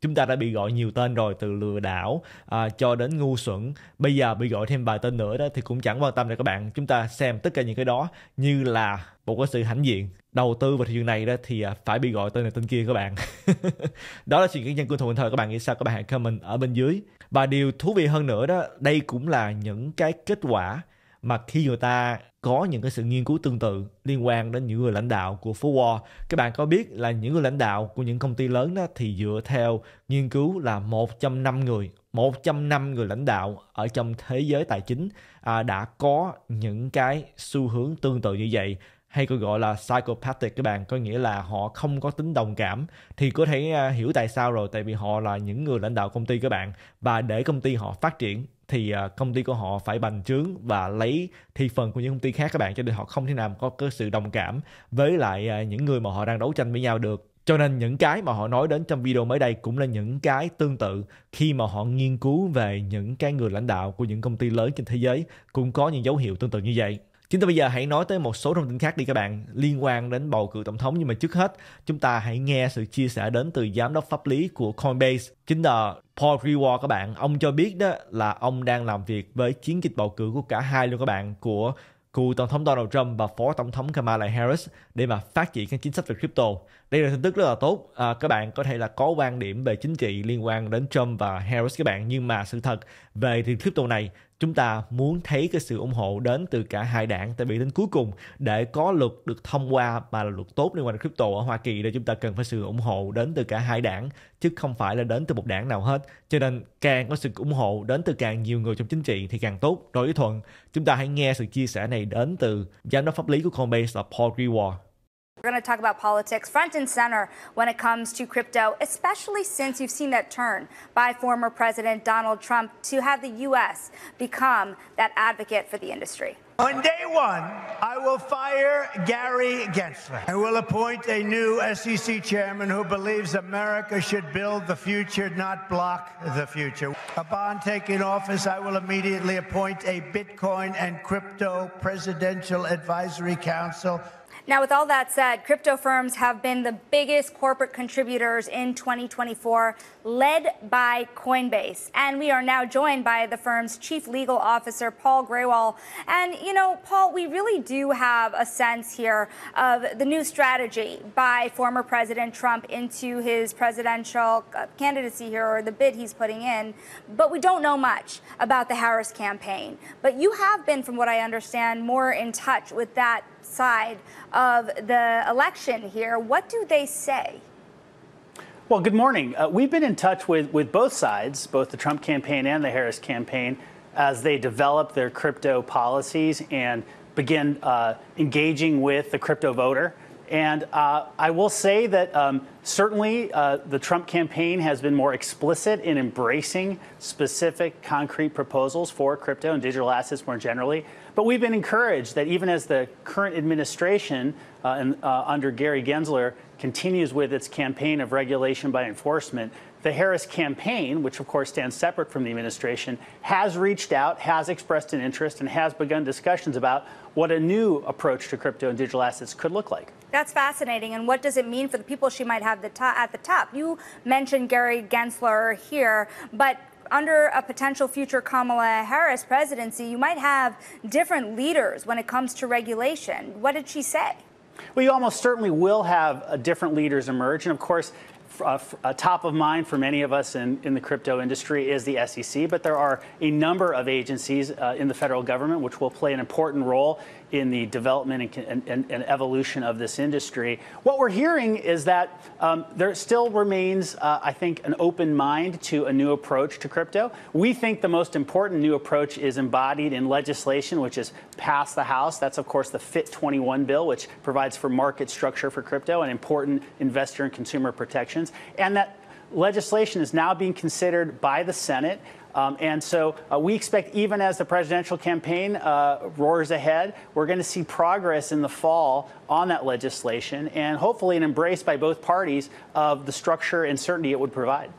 chúng ta đã bị gọi nhiều tên rồi từ lừa đảo à, cho đến ngu xuẩn bây giờ bị gọi thêm vài tên nữa đó thì cũng chẳng quan tâm rồi các bạn chúng ta xem tất cả những cái đó như là một cái sự hãnh diện đầu tư vào thị trường này đó thì à, phải bị gọi tên này tên kia các bạn đó là chuyện kinh nhân của thuận thời các bạn nghĩ sao các bạn hãy comment ở bên dưới và điều thú vị hơn nữa đó đây cũng là những cái kết quả mà khi người ta có những cái sự nghiên cứu tương tự liên quan đến những người lãnh đạo của phố Wall. Các bạn có biết là những người lãnh đạo của những công ty lớn đó thì dựa theo nghiên cứu là 105 người, 105 người lãnh đạo ở trong thế giới tài chính à, đã có những cái xu hướng tương tự như vậy hay còn gọi là psychopathic các bạn có nghĩa là họ không có tính đồng cảm thì có thể à, hiểu tại sao rồi tại vì họ là những người lãnh đạo công ty các bạn và để công ty họ phát triển thì à, công ty của họ phải bành trướng và lấy thị phần của những công ty khác các bạn cho nên họ không thể nào có cái sự đồng cảm với lại à, những người mà họ đang đấu tranh với nhau được cho nên những cái mà họ nói đến trong video mới đây cũng là những cái tương tự khi mà họ nghiên cứu về những cái người lãnh đạo của những công ty lớn trên thế giới cũng có những dấu hiệu tương tự như vậy Chúng ta bây giờ hãy nói tới một số thông tin khác đi các bạn liên quan đến bầu cử tổng thống nhưng mà trước hết chúng ta hãy nghe sự chia sẻ đến từ giám đốc pháp lý của Coinbase chính là Paul Grewal các bạn. Ông cho biết đó là ông đang làm việc với chiến dịch bầu cử của cả hai luôn các bạn của cựu tổng thống Donald Trump và phó tổng thống Kamala Harris để mà phát triển các chính sách về crypto. Đây là tin tức rất là tốt. À, các bạn có thể là có quan điểm về chính trị liên quan đến Trump và Harris các bạn nhưng mà sự thật về thì crypto này chúng ta muốn thấy cái sự ủng hộ đến từ cả hai đảng tại vì đến cuối cùng để có luật được thông qua mà là luật tốt liên quan đến crypto ở Hoa Kỳ thì chúng ta cần phải sự ủng hộ đến từ cả hai đảng chứ không phải là đến từ một đảng nào hết cho nên càng có sự ủng hộ đến từ càng nhiều người trong chính trị thì càng tốt rồi ý thuận chúng ta hãy nghe sự chia sẻ này đến từ giám đốc pháp lý của Coinbase là Paul Grewal We're going to talk about politics front and center when it comes to crypto, especially since you've seen that turn by former President Donald Trump to have the U.S. become that advocate for the industry. On day one, I will fire Gary Gensler and will appoint a new SEC chairman who believes America should build the future, not block the future. Upon taking office, I will immediately appoint a Bitcoin and crypto presidential advisory council now, with all that said, crypto firms have been the biggest corporate contributors in 2024, led by Coinbase. And we are now joined by the firm's chief legal officer, Paul Graywall. And, you know, Paul, we really do have a sense here of the new strategy by former President Trump into his presidential uh, candidacy here or the bid he's putting in. But we don't know much about the Harris campaign. But you have been, from what I understand, more in touch with that side of the election here. What do they say? Well, good morning. Uh, we've been in touch with, with both sides, both the Trump campaign and the Harris campaign, as they develop their crypto policies and begin uh, engaging with the crypto voter. And uh, I will say that um, certainly uh, the Trump campaign has been more explicit in embracing specific concrete proposals for crypto and digital assets more generally. But we've been encouraged that even as the current administration uh, and, uh, under Gary Gensler continues with its campaign of regulation by enforcement, the Harris campaign, which of course stands separate from the administration, has reached out, has expressed an interest, and has begun discussions about what a new approach to crypto and digital assets could look like. That's fascinating. And what does it mean for the people she might have the at the top? You mentioned Gary Gensler here, but under a potential future Kamala Harris presidency, you might have different leaders when it comes to regulation. What did she say? Well, you almost certainly will have uh, different leaders emerge. And of course, uh, uh, top of mind for many of us in, in the crypto industry is the SEC, but there are a number of agencies uh, in the federal government which will play an important role in the development and, and, and evolution of this industry. What we're hearing is that um, there still remains, uh, I think, an open mind to a new approach to crypto. We think the most important new approach is embodied in legislation, which is passed the House. That's, of course, the FIT 21 bill, which provides for market structure for crypto and important investor and consumer protections. And that legislation is now being considered by the Senate um, and so uh, we expect, even as the presidential campaign uh, roars ahead, we're going to see progress in the fall on that legislation and hopefully an embrace by both parties of the structure and certainty it would provide.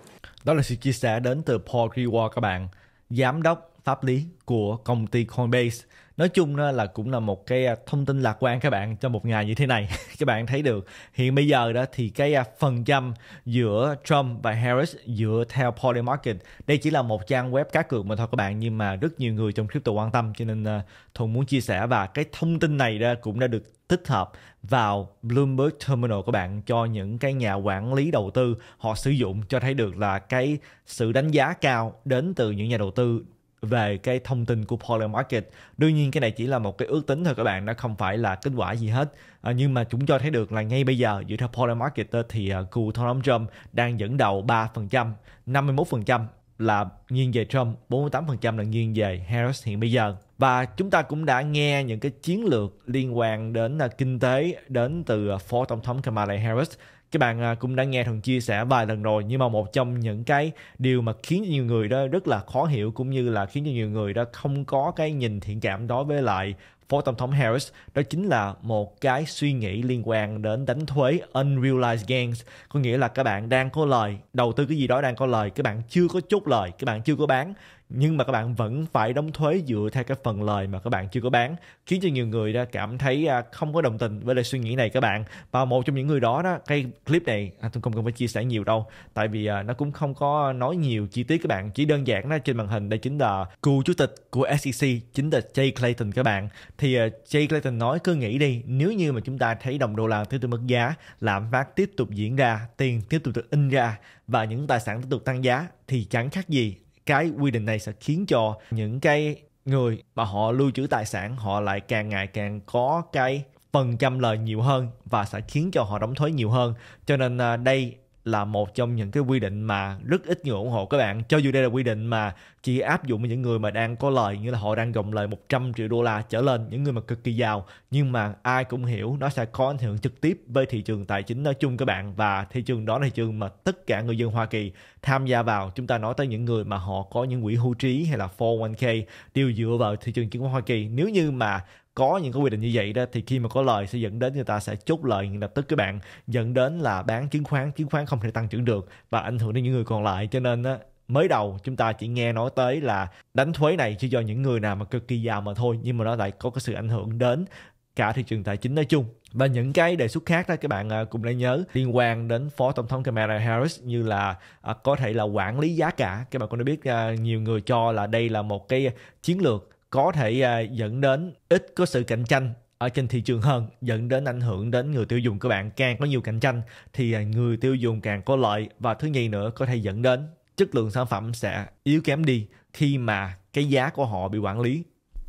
Đó là sự chia sẻ đến từ Paul Grewal các bạn, giám đốc pháp lý của công ty Coinbase nói chung là cũng là một cái à, thông tin lạc quan các bạn cho một ngày như thế này các bạn thấy được hiện bây giờ đó thì cái à, phần trăm giữa Trump và Harris dựa theo Polymarket đây chỉ là một trang web cá cược mà thôi các bạn nhưng mà rất nhiều người trong crypto quan tâm cho nên à, Thuận muốn chia sẻ và cái thông tin này đó cũng đã được tích hợp vào Bloomberg Terminal của bạn cho những cái nhà quản lý đầu tư họ sử dụng cho thấy được là cái sự đánh giá cao đến từ những nhà đầu tư về cái thông tin của Polar Market. Đương nhiên cái này chỉ là một cái ước tính thôi các bạn, nó không phải là kết quả gì hết. À, nhưng mà chúng cho thấy được là ngay bây giờ dựa theo Polar Market ờ, thì uh, cù Donald Trump đang dẫn đầu 3%, 51% là nghiêng về Trump, 48% là nghiêng về Harris hiện bây giờ. Và chúng ta cũng đã nghe những cái chiến lược liên quan đến uh, kinh tế đến từ uh, Phó Tổng thống Kamala Harris các bạn à, cũng đã nghe thằng chia sẻ vài lần rồi nhưng mà một trong những cái điều mà khiến nhiều người đó rất là khó hiểu cũng như là khiến cho nhiều người đó không có cái nhìn thiện cảm đối với lại phó tổng thống Harris đó chính là một cái suy nghĩ liên quan đến đánh thuế unrealized gains có nghĩa là các bạn đang có lời đầu tư cái gì đó đang có lời các bạn chưa có chốt lời các bạn chưa có bán nhưng mà các bạn vẫn phải đóng thuế dựa theo cái phần lời mà các bạn chưa có bán khiến cho nhiều người đã cảm thấy à, không có đồng tình với lại suy nghĩ này các bạn và một trong những người đó đó cái clip này anh à, tuấn không cần phải chia sẻ nhiều đâu tại vì à, nó cũng không có nói nhiều chi tiết các bạn chỉ đơn giản đó trên màn hình đây chính là cựu chủ tịch của SEC chính là Jay Clayton các bạn thì Jay Clayton nói cứ nghĩ đi nếu như mà chúng ta thấy đồng đô la tiếp tục mất giá lạm phát tiếp tục diễn ra tiền tiếp tục được in ra và những tài sản tiếp tục tăng giá thì chẳng khác gì cái quy định này sẽ khiến cho những cái người mà họ lưu trữ tài sản họ lại càng ngày càng có cái phần trăm lời nhiều hơn và sẽ khiến cho họ đóng thuế nhiều hơn cho nên à, đây là một trong những cái quy định mà rất ít người ủng hộ các bạn cho dù đây là quy định mà chỉ áp dụng với những người mà đang có lời như là họ đang gồng lời 100 triệu đô la trở lên những người mà cực kỳ giàu nhưng mà ai cũng hiểu nó sẽ có ảnh hưởng trực tiếp với thị trường tài chính nói chung các bạn và thị trường đó là thị trường mà tất cả người dân Hoa Kỳ tham gia vào chúng ta nói tới những người mà họ có những quỹ hưu trí hay là 401k đều dựa vào thị trường chứng khoán Hoa Kỳ nếu như mà có những cái quy định như vậy đó thì khi mà có lời sẽ dẫn đến người ta sẽ chốt lời lập tức các bạn dẫn đến là bán chứng khoán chứng khoán không thể tăng trưởng được và ảnh hưởng đến những người còn lại cho nên á mới đầu chúng ta chỉ nghe nói tới là đánh thuế này chỉ cho những người nào mà cực kỳ giàu mà thôi nhưng mà nó lại có cái sự ảnh hưởng đến cả thị trường tài chính nói chung và những cái đề xuất khác đó các bạn à, cũng đã nhớ liên quan đến phó tổng thống Kamala Harris như là à, có thể là quản lý giá cả các bạn cũng đã biết à, nhiều người cho là đây là một cái chiến lược có thể à, dẫn đến ít có sự cạnh tranh ở trên thị trường hơn dẫn đến ảnh hưởng đến người tiêu dùng của bạn càng có nhiều cạnh tranh thì à, người tiêu dùng càng có lợi và thứ nhì nữa có thể dẫn đến chất lượng sản phẩm sẽ yếu kém đi khi mà cái giá của họ bị quản lý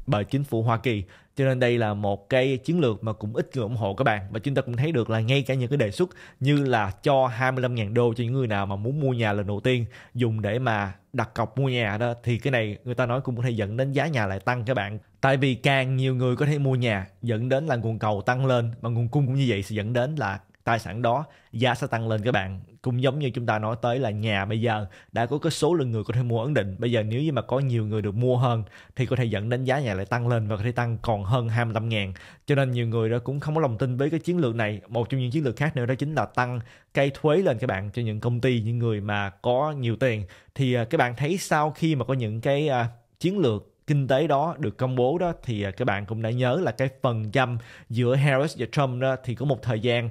bởi chính phủ Hoa Kỳ cho nên đây là một cái chiến lược mà cũng ít người ủng hộ các bạn và chúng ta cũng thấy được là ngay cả những cái đề xuất như là cho 25.000 đô cho những người nào mà muốn mua nhà lần đầu tiên dùng để mà đặt cọc mua nhà đó thì cái này người ta nói cũng có thể dẫn đến giá nhà lại tăng các bạn tại vì càng nhiều người có thể mua nhà dẫn đến là nguồn cầu tăng lên mà nguồn cung cũng như vậy sẽ dẫn đến là tài sản đó giá sẽ tăng lên các bạn cũng giống như chúng ta nói tới là nhà bây giờ đã có cái số lượng người có thể mua ấn định bây giờ nếu như mà có nhiều người được mua hơn thì có thể dẫn đến giá nhà lại tăng lên và có thể tăng còn hơn 25 ngàn cho nên nhiều người đó cũng không có lòng tin với cái chiến lược này một trong những chiến lược khác nữa đó chính là tăng cây thuế lên các bạn cho những công ty những người mà có nhiều tiền thì à, các bạn thấy sau khi mà có những cái à, chiến lược kinh tế đó được công bố đó thì à, các bạn cũng đã nhớ là cái phần trăm giữa Harris và Trump đó thì có một thời gian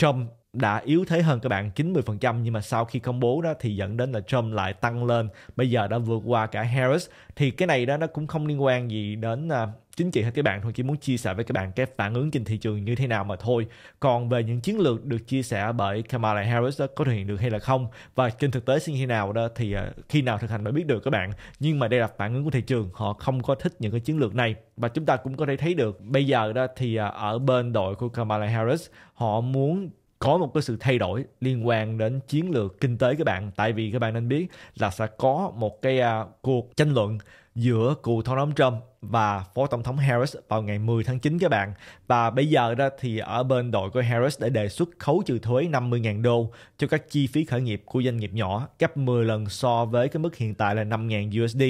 Trump đã yếu thế hơn các bạn 90% nhưng mà sau khi công bố đó thì dẫn đến là Trump lại tăng lên bây giờ đã vượt qua cả Harris thì cái này đó nó cũng không liên quan gì đến à, chính trị hay các bạn thôi chỉ muốn chia sẻ với các bạn cái phản ứng trên thị trường như thế nào mà thôi còn về những chiến lược được chia sẻ bởi Kamala Harris đó có thực hiện được hay là không và trên thực tế sẽ như thế nào đó thì à, khi nào thực hành mới biết được các bạn nhưng mà đây là phản ứng của thị trường họ không có thích những cái chiến lược này và chúng ta cũng có thể thấy được bây giờ đó thì à, ở bên đội của Kamala Harris họ muốn có một cái sự thay đổi liên quan đến chiến lược kinh tế các bạn tại vì các bạn nên biết là sẽ có một cái uh, cuộc tranh luận giữa cựu thống đốc Trump và phó tổng thống Harris vào ngày 10 tháng 9 các bạn. Và bây giờ đó thì ở bên đội của Harris đã đề xuất khấu trừ thuế 50.000 đô cho các chi phí khởi nghiệp của doanh nghiệp nhỏ gấp 10 lần so với cái mức hiện tại là 5.000 USD.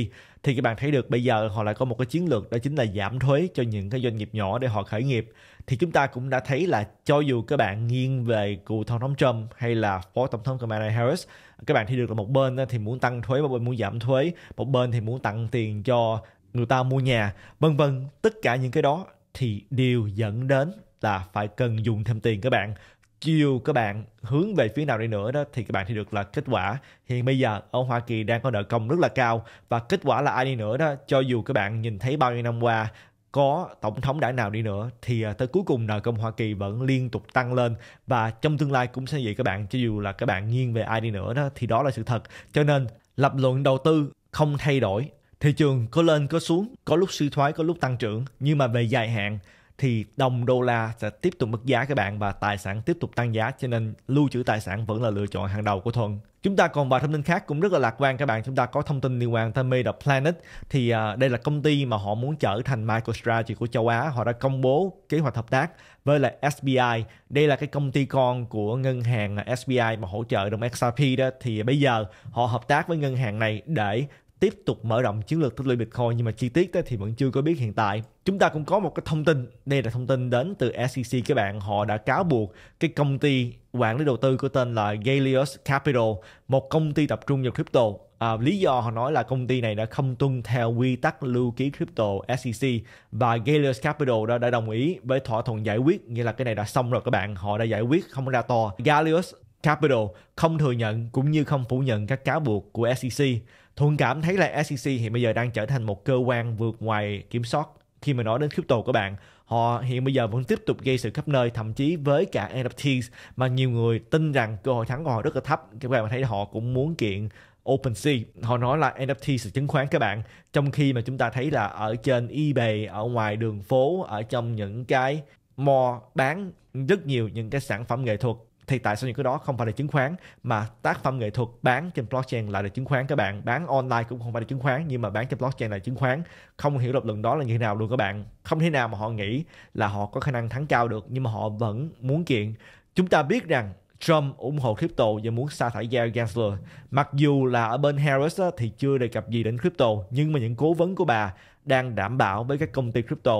Thì các bạn thấy được bây giờ họ lại có một cái chiến lược đó chính là giảm thuế cho những cái doanh nghiệp nhỏ để họ khởi nghiệp. Thì chúng ta cũng đã thấy là cho dù các bạn nghiêng về cựu tổng thống Trump hay là phó tổng thống Kamala Harris các bạn thấy được là một bên thì muốn tăng thuế một bên muốn giảm thuế một bên thì muốn tặng tiền cho người ta mua nhà, vân vân, tất cả những cái đó thì đều dẫn đến là phải cần dùng thêm tiền các bạn chiều các bạn hướng về phía nào đi nữa đó thì các bạn thì được là kết quả hiện bây giờ ở Hoa Kỳ đang có nợ công rất là cao và kết quả là ai đi nữa đó cho dù các bạn nhìn thấy bao nhiêu năm qua có tổng thống đảng nào đi nữa thì à, tới cuối cùng nợ công Hoa Kỳ vẫn liên tục tăng lên và trong tương lai cũng sẽ vậy các bạn cho dù là các bạn nghiêng về ai đi nữa đó thì đó là sự thật cho nên lập luận đầu tư không thay đổi thị trường có lên có xuống, có lúc suy thoái có lúc tăng trưởng, nhưng mà về dài hạn thì đồng đô la sẽ tiếp tục mất giá các bạn và tài sản tiếp tục tăng giá cho nên lưu trữ tài sản vẫn là lựa chọn hàng đầu của Thuận. Chúng ta còn vài thông tin khác cũng rất là lạc quan các bạn. Chúng ta có thông tin liên quan tới Meta Planet thì uh, đây là công ty mà họ muốn trở thành MicroStrategy của châu Á. Họ đã công bố kế hoạch hợp tác với lại SBI. Đây là cái công ty con của ngân hàng SBI mà hỗ trợ đồng XRP đó thì bây giờ họ hợp tác với ngân hàng này để tiếp tục mở rộng chiến lược tích lũy Bitcoin nhưng mà chi tiết thì vẫn chưa có biết hiện tại. Chúng ta cũng có một cái thông tin, đây là thông tin đến từ SEC các bạn, họ đã cáo buộc cái công ty quản lý đầu tư có tên là Galius Capital, một công ty tập trung vào crypto. À, lý do họ nói là công ty này đã không tuân theo quy tắc lưu ký crypto SEC và Galius Capital đã, đã đồng ý với thỏa thuận giải quyết, nghĩa là cái này đã xong rồi các bạn, họ đã giải quyết không ra to. Galius Capital không thừa nhận cũng như không phủ nhận các cáo buộc của SEC Thuận cảm thấy là SEC hiện bây giờ đang trở thành một cơ quan vượt ngoài kiểm soát khi mà nói đến crypto các bạn. Họ hiện bây giờ vẫn tiếp tục gây sự khắp nơi, thậm chí với cả NFTs mà nhiều người tin rằng cơ hội thắng của họ rất là thấp. Các bạn thấy họ cũng muốn kiện OpenSea. Họ nói là NFT sự chứng khoán các bạn. Trong khi mà chúng ta thấy là ở trên eBay, ở ngoài đường phố, ở trong những cái mall bán rất nhiều những cái sản phẩm nghệ thuật thì tại sao những cái đó không phải là chứng khoán mà tác phẩm nghệ thuật bán trên blockchain là là chứng khoán các bạn bán online cũng không phải là chứng khoán nhưng mà bán trên blockchain là chứng khoán không hiểu lập luận đó là như thế nào luôn các bạn không thể nào mà họ nghĩ là họ có khả năng thắng cao được nhưng mà họ vẫn muốn kiện chúng ta biết rằng Trump ủng hộ crypto và muốn sa thải Gary Gensler. Mặc dù là ở bên Harris thì chưa đề cập gì đến crypto, nhưng mà những cố vấn của bà đang đảm bảo với các công ty crypto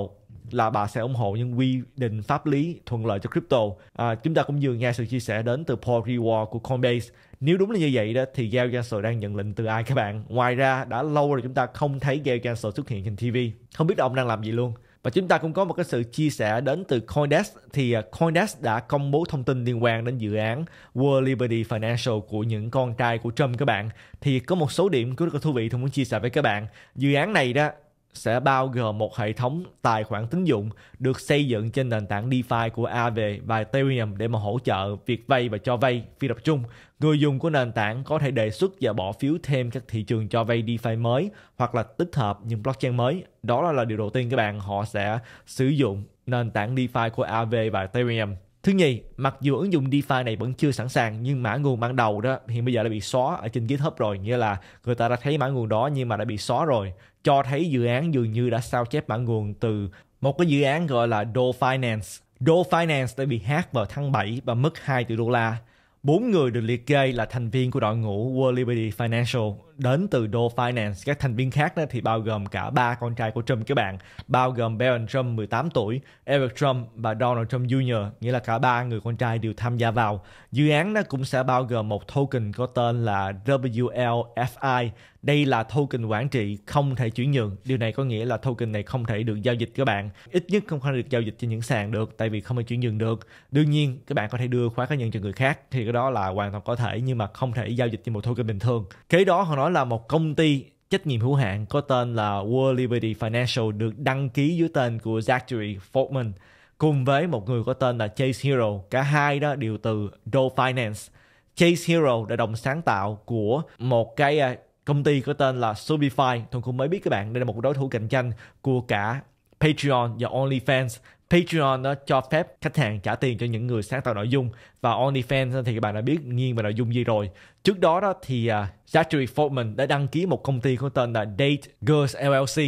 là bà sẽ ủng hộ những quy định pháp lý thuận lợi cho crypto. À, chúng ta cũng vừa nghe sự chia sẻ đến từ Paul Reward của Coinbase. Nếu đúng là như vậy đó thì Gale Gensler đang nhận lệnh từ ai các bạn? Ngoài ra đã lâu rồi chúng ta không thấy Gale Gensler xuất hiện trên TV. Không biết ông đang làm gì luôn. Và chúng ta cũng có một cái sự chia sẻ đến từ Coindesk thì à, Coindesk đã công bố thông tin liên quan đến dự án World Liberty Financial của những con trai của Trump các bạn. Thì có một số điểm rất là thú vị tôi muốn chia sẻ với các bạn. Dự án này đó sẽ bao gồm một hệ thống tài khoản tín dụng được xây dựng trên nền tảng DeFi của Aave và Ethereum để mà hỗ trợ việc vay và cho vay phi tập trung. Người dùng của nền tảng có thể đề xuất và bỏ phiếu thêm các thị trường cho vay DeFi mới hoặc là tích hợp những blockchain mới. Đó là điều đầu tiên các bạn họ sẽ sử dụng nền tảng DeFi của Aave và Ethereum Thứ nhì, mặc dù ứng dụng DeFi này vẫn chưa sẵn sàng nhưng mã nguồn ban đầu đó hiện bây giờ đã bị xóa ở trên GitHub rồi, nghĩa là người ta đã thấy mã nguồn đó nhưng mà đã bị xóa rồi, cho thấy dự án dường như đã sao chép mã nguồn từ một cái dự án gọi là Do Finance. Do Finance đã bị hack vào tháng 7 và mất 2 tỷ đô la. Bốn người được liệt kê là thành viên của đội ngũ World Liberty Financial đến từ Do Finance. Các thành viên khác đó thì bao gồm cả ba con trai của Trump các bạn, bao gồm Barron Trump 18 tuổi, Eric Trump và Donald Trump Jr. nghĩa là cả ba người con trai đều tham gia vào. Dự án nó cũng sẽ bao gồm một token có tên là WLFI. Đây là token quản trị không thể chuyển nhượng. Điều này có nghĩa là token này không thể được giao dịch các bạn. Ít nhất không thể được giao dịch trên những sàn được tại vì không thể chuyển nhượng được. Đương nhiên các bạn có thể đưa khóa cá nhân cho người khác thì cái đó là hoàn toàn có thể nhưng mà không thể giao dịch như một token bình thường. Kế đó họ nói là một công ty trách nhiệm hữu hạn có tên là World Liberty Financial được đăng ký dưới tên của Zachary Fortman cùng với một người có tên là Chase Hero. Cả hai đó đều từ Do Finance. Chase Hero đã đồng sáng tạo của một cái à, công ty có tên là Shopify. Tôi cũng mới biết các bạn, đây là một đối thủ cạnh tranh của cả Patreon và OnlyFans Patreon nó cho phép khách hàng trả tiền cho những người sáng tạo nội dung và OnlyFans thì các bạn đã biết nghiêng về nội dung gì rồi. Trước đó đó thì uh, Zachary Fortman đã đăng ký một công ty có tên là Date Girls LLC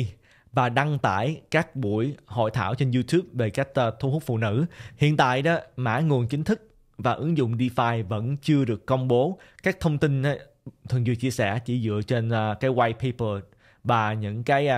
và đăng tải các buổi hội thảo trên YouTube về cách uh, thu hút phụ nữ. Hiện tại đó mã nguồn chính thức và ứng dụng DeFi vẫn chưa được công bố. Các thông tin uh, thường vừa chia sẻ chỉ dựa trên uh, cái white paper và những cái uh,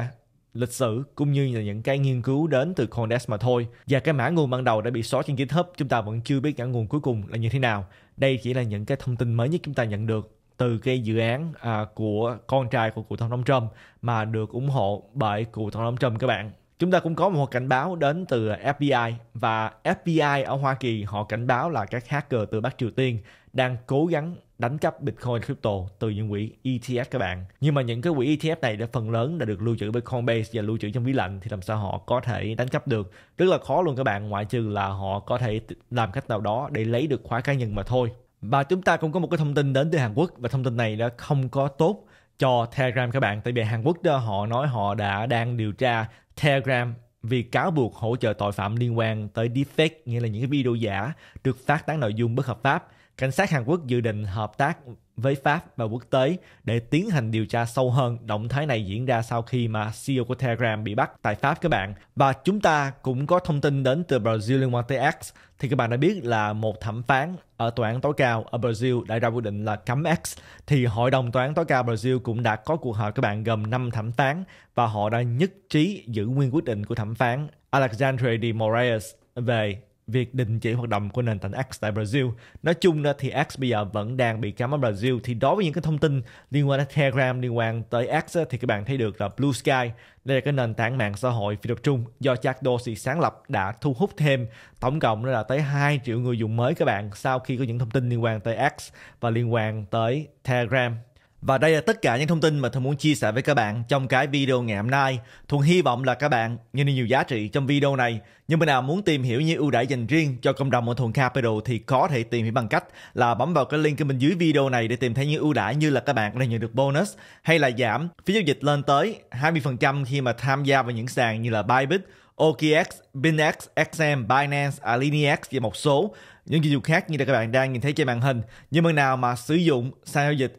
lịch sử cũng như là những cái nghiên cứu đến từ Condes mà thôi. Và cái mã nguồn ban đầu đã bị xóa trên GitHub, chúng ta vẫn chưa biết mã nguồn cuối cùng là như thế nào. Đây chỉ là những cái thông tin mới nhất chúng ta nhận được từ cái dự án à, của con trai của cựu tổng thống Trump mà được ủng hộ bởi cựu tổng thống Trump các bạn. Chúng ta cũng có một cảnh báo đến từ FBI và FBI ở Hoa Kỳ họ cảnh báo là các hacker từ Bắc Triều Tiên đang cố gắng đánh cắp Bitcoin crypto từ những quỹ ETF các bạn. Nhưng mà những cái quỹ ETF này đã phần lớn đã được lưu trữ bên Coinbase và lưu trữ trong ví lạnh thì làm sao họ có thể đánh cắp được. Rất là khó luôn các bạn, ngoại trừ là họ có thể làm cách nào đó để lấy được khóa cá nhân mà thôi. Và chúng ta cũng có một cái thông tin đến từ Hàn Quốc và thông tin này đã không có tốt cho Telegram các bạn tại vì Hàn Quốc đó họ nói họ đã đang điều tra Telegram vì cáo buộc hỗ trợ tội phạm liên quan tới deepfake nghĩa là những cái video giả được phát tán nội dung bất hợp pháp Cảnh sát Hàn Quốc dự định hợp tác với Pháp và quốc tế để tiến hành điều tra sâu hơn. Động thái này diễn ra sau khi mà CEO của Telegram bị bắt tại Pháp các bạn. Và chúng ta cũng có thông tin đến từ Brazil liên quan tới X. Thì các bạn đã biết là một thẩm phán ở tòa án tối cao ở Brazil đã ra quyết định là cấm X. Thì hội đồng tòa án tối cao Brazil cũng đã có cuộc họp các bạn gồm 5 thẩm phán và họ đã nhất trí giữ nguyên quyết định của thẩm phán Alexandre de Moraes về việc đình chỉ hoạt động của nền tảng X tại Brazil. Nói chung đó thì X bây giờ vẫn đang bị cấm ở Brazil. Thì đối với những cái thông tin liên quan đến Telegram, liên quan tới X thì các bạn thấy được là Blue Sky. Đây là cái nền tảng mạng xã hội phi tập trung do Jack Dorsey sáng lập đã thu hút thêm tổng cộng là tới 2 triệu người dùng mới các bạn sau khi có những thông tin liên quan tới X và liên quan tới Telegram và đây là tất cả những thông tin mà Thuận muốn chia sẻ với các bạn trong cái video ngày hôm nay. Thuận hy vọng là các bạn nhận được nhiều giá trị trong video này. Nhưng mà nào muốn tìm hiểu những ưu đãi dành riêng cho cộng đồng của Thuận Capital thì có thể tìm hiểu bằng cách là bấm vào cái link ở bên dưới video này để tìm thấy những ưu đãi như là các bạn có thể nhận được bonus hay là giảm phí giao dịch lên tới 20% khi mà tham gia vào những sàn như là Bybit, OKX, BinX, XM, Binance, Alinex và một số những dịch vụ khác như là các bạn đang nhìn thấy trên màn hình. Nhưng mà nào mà sử dụng sàn giao dịch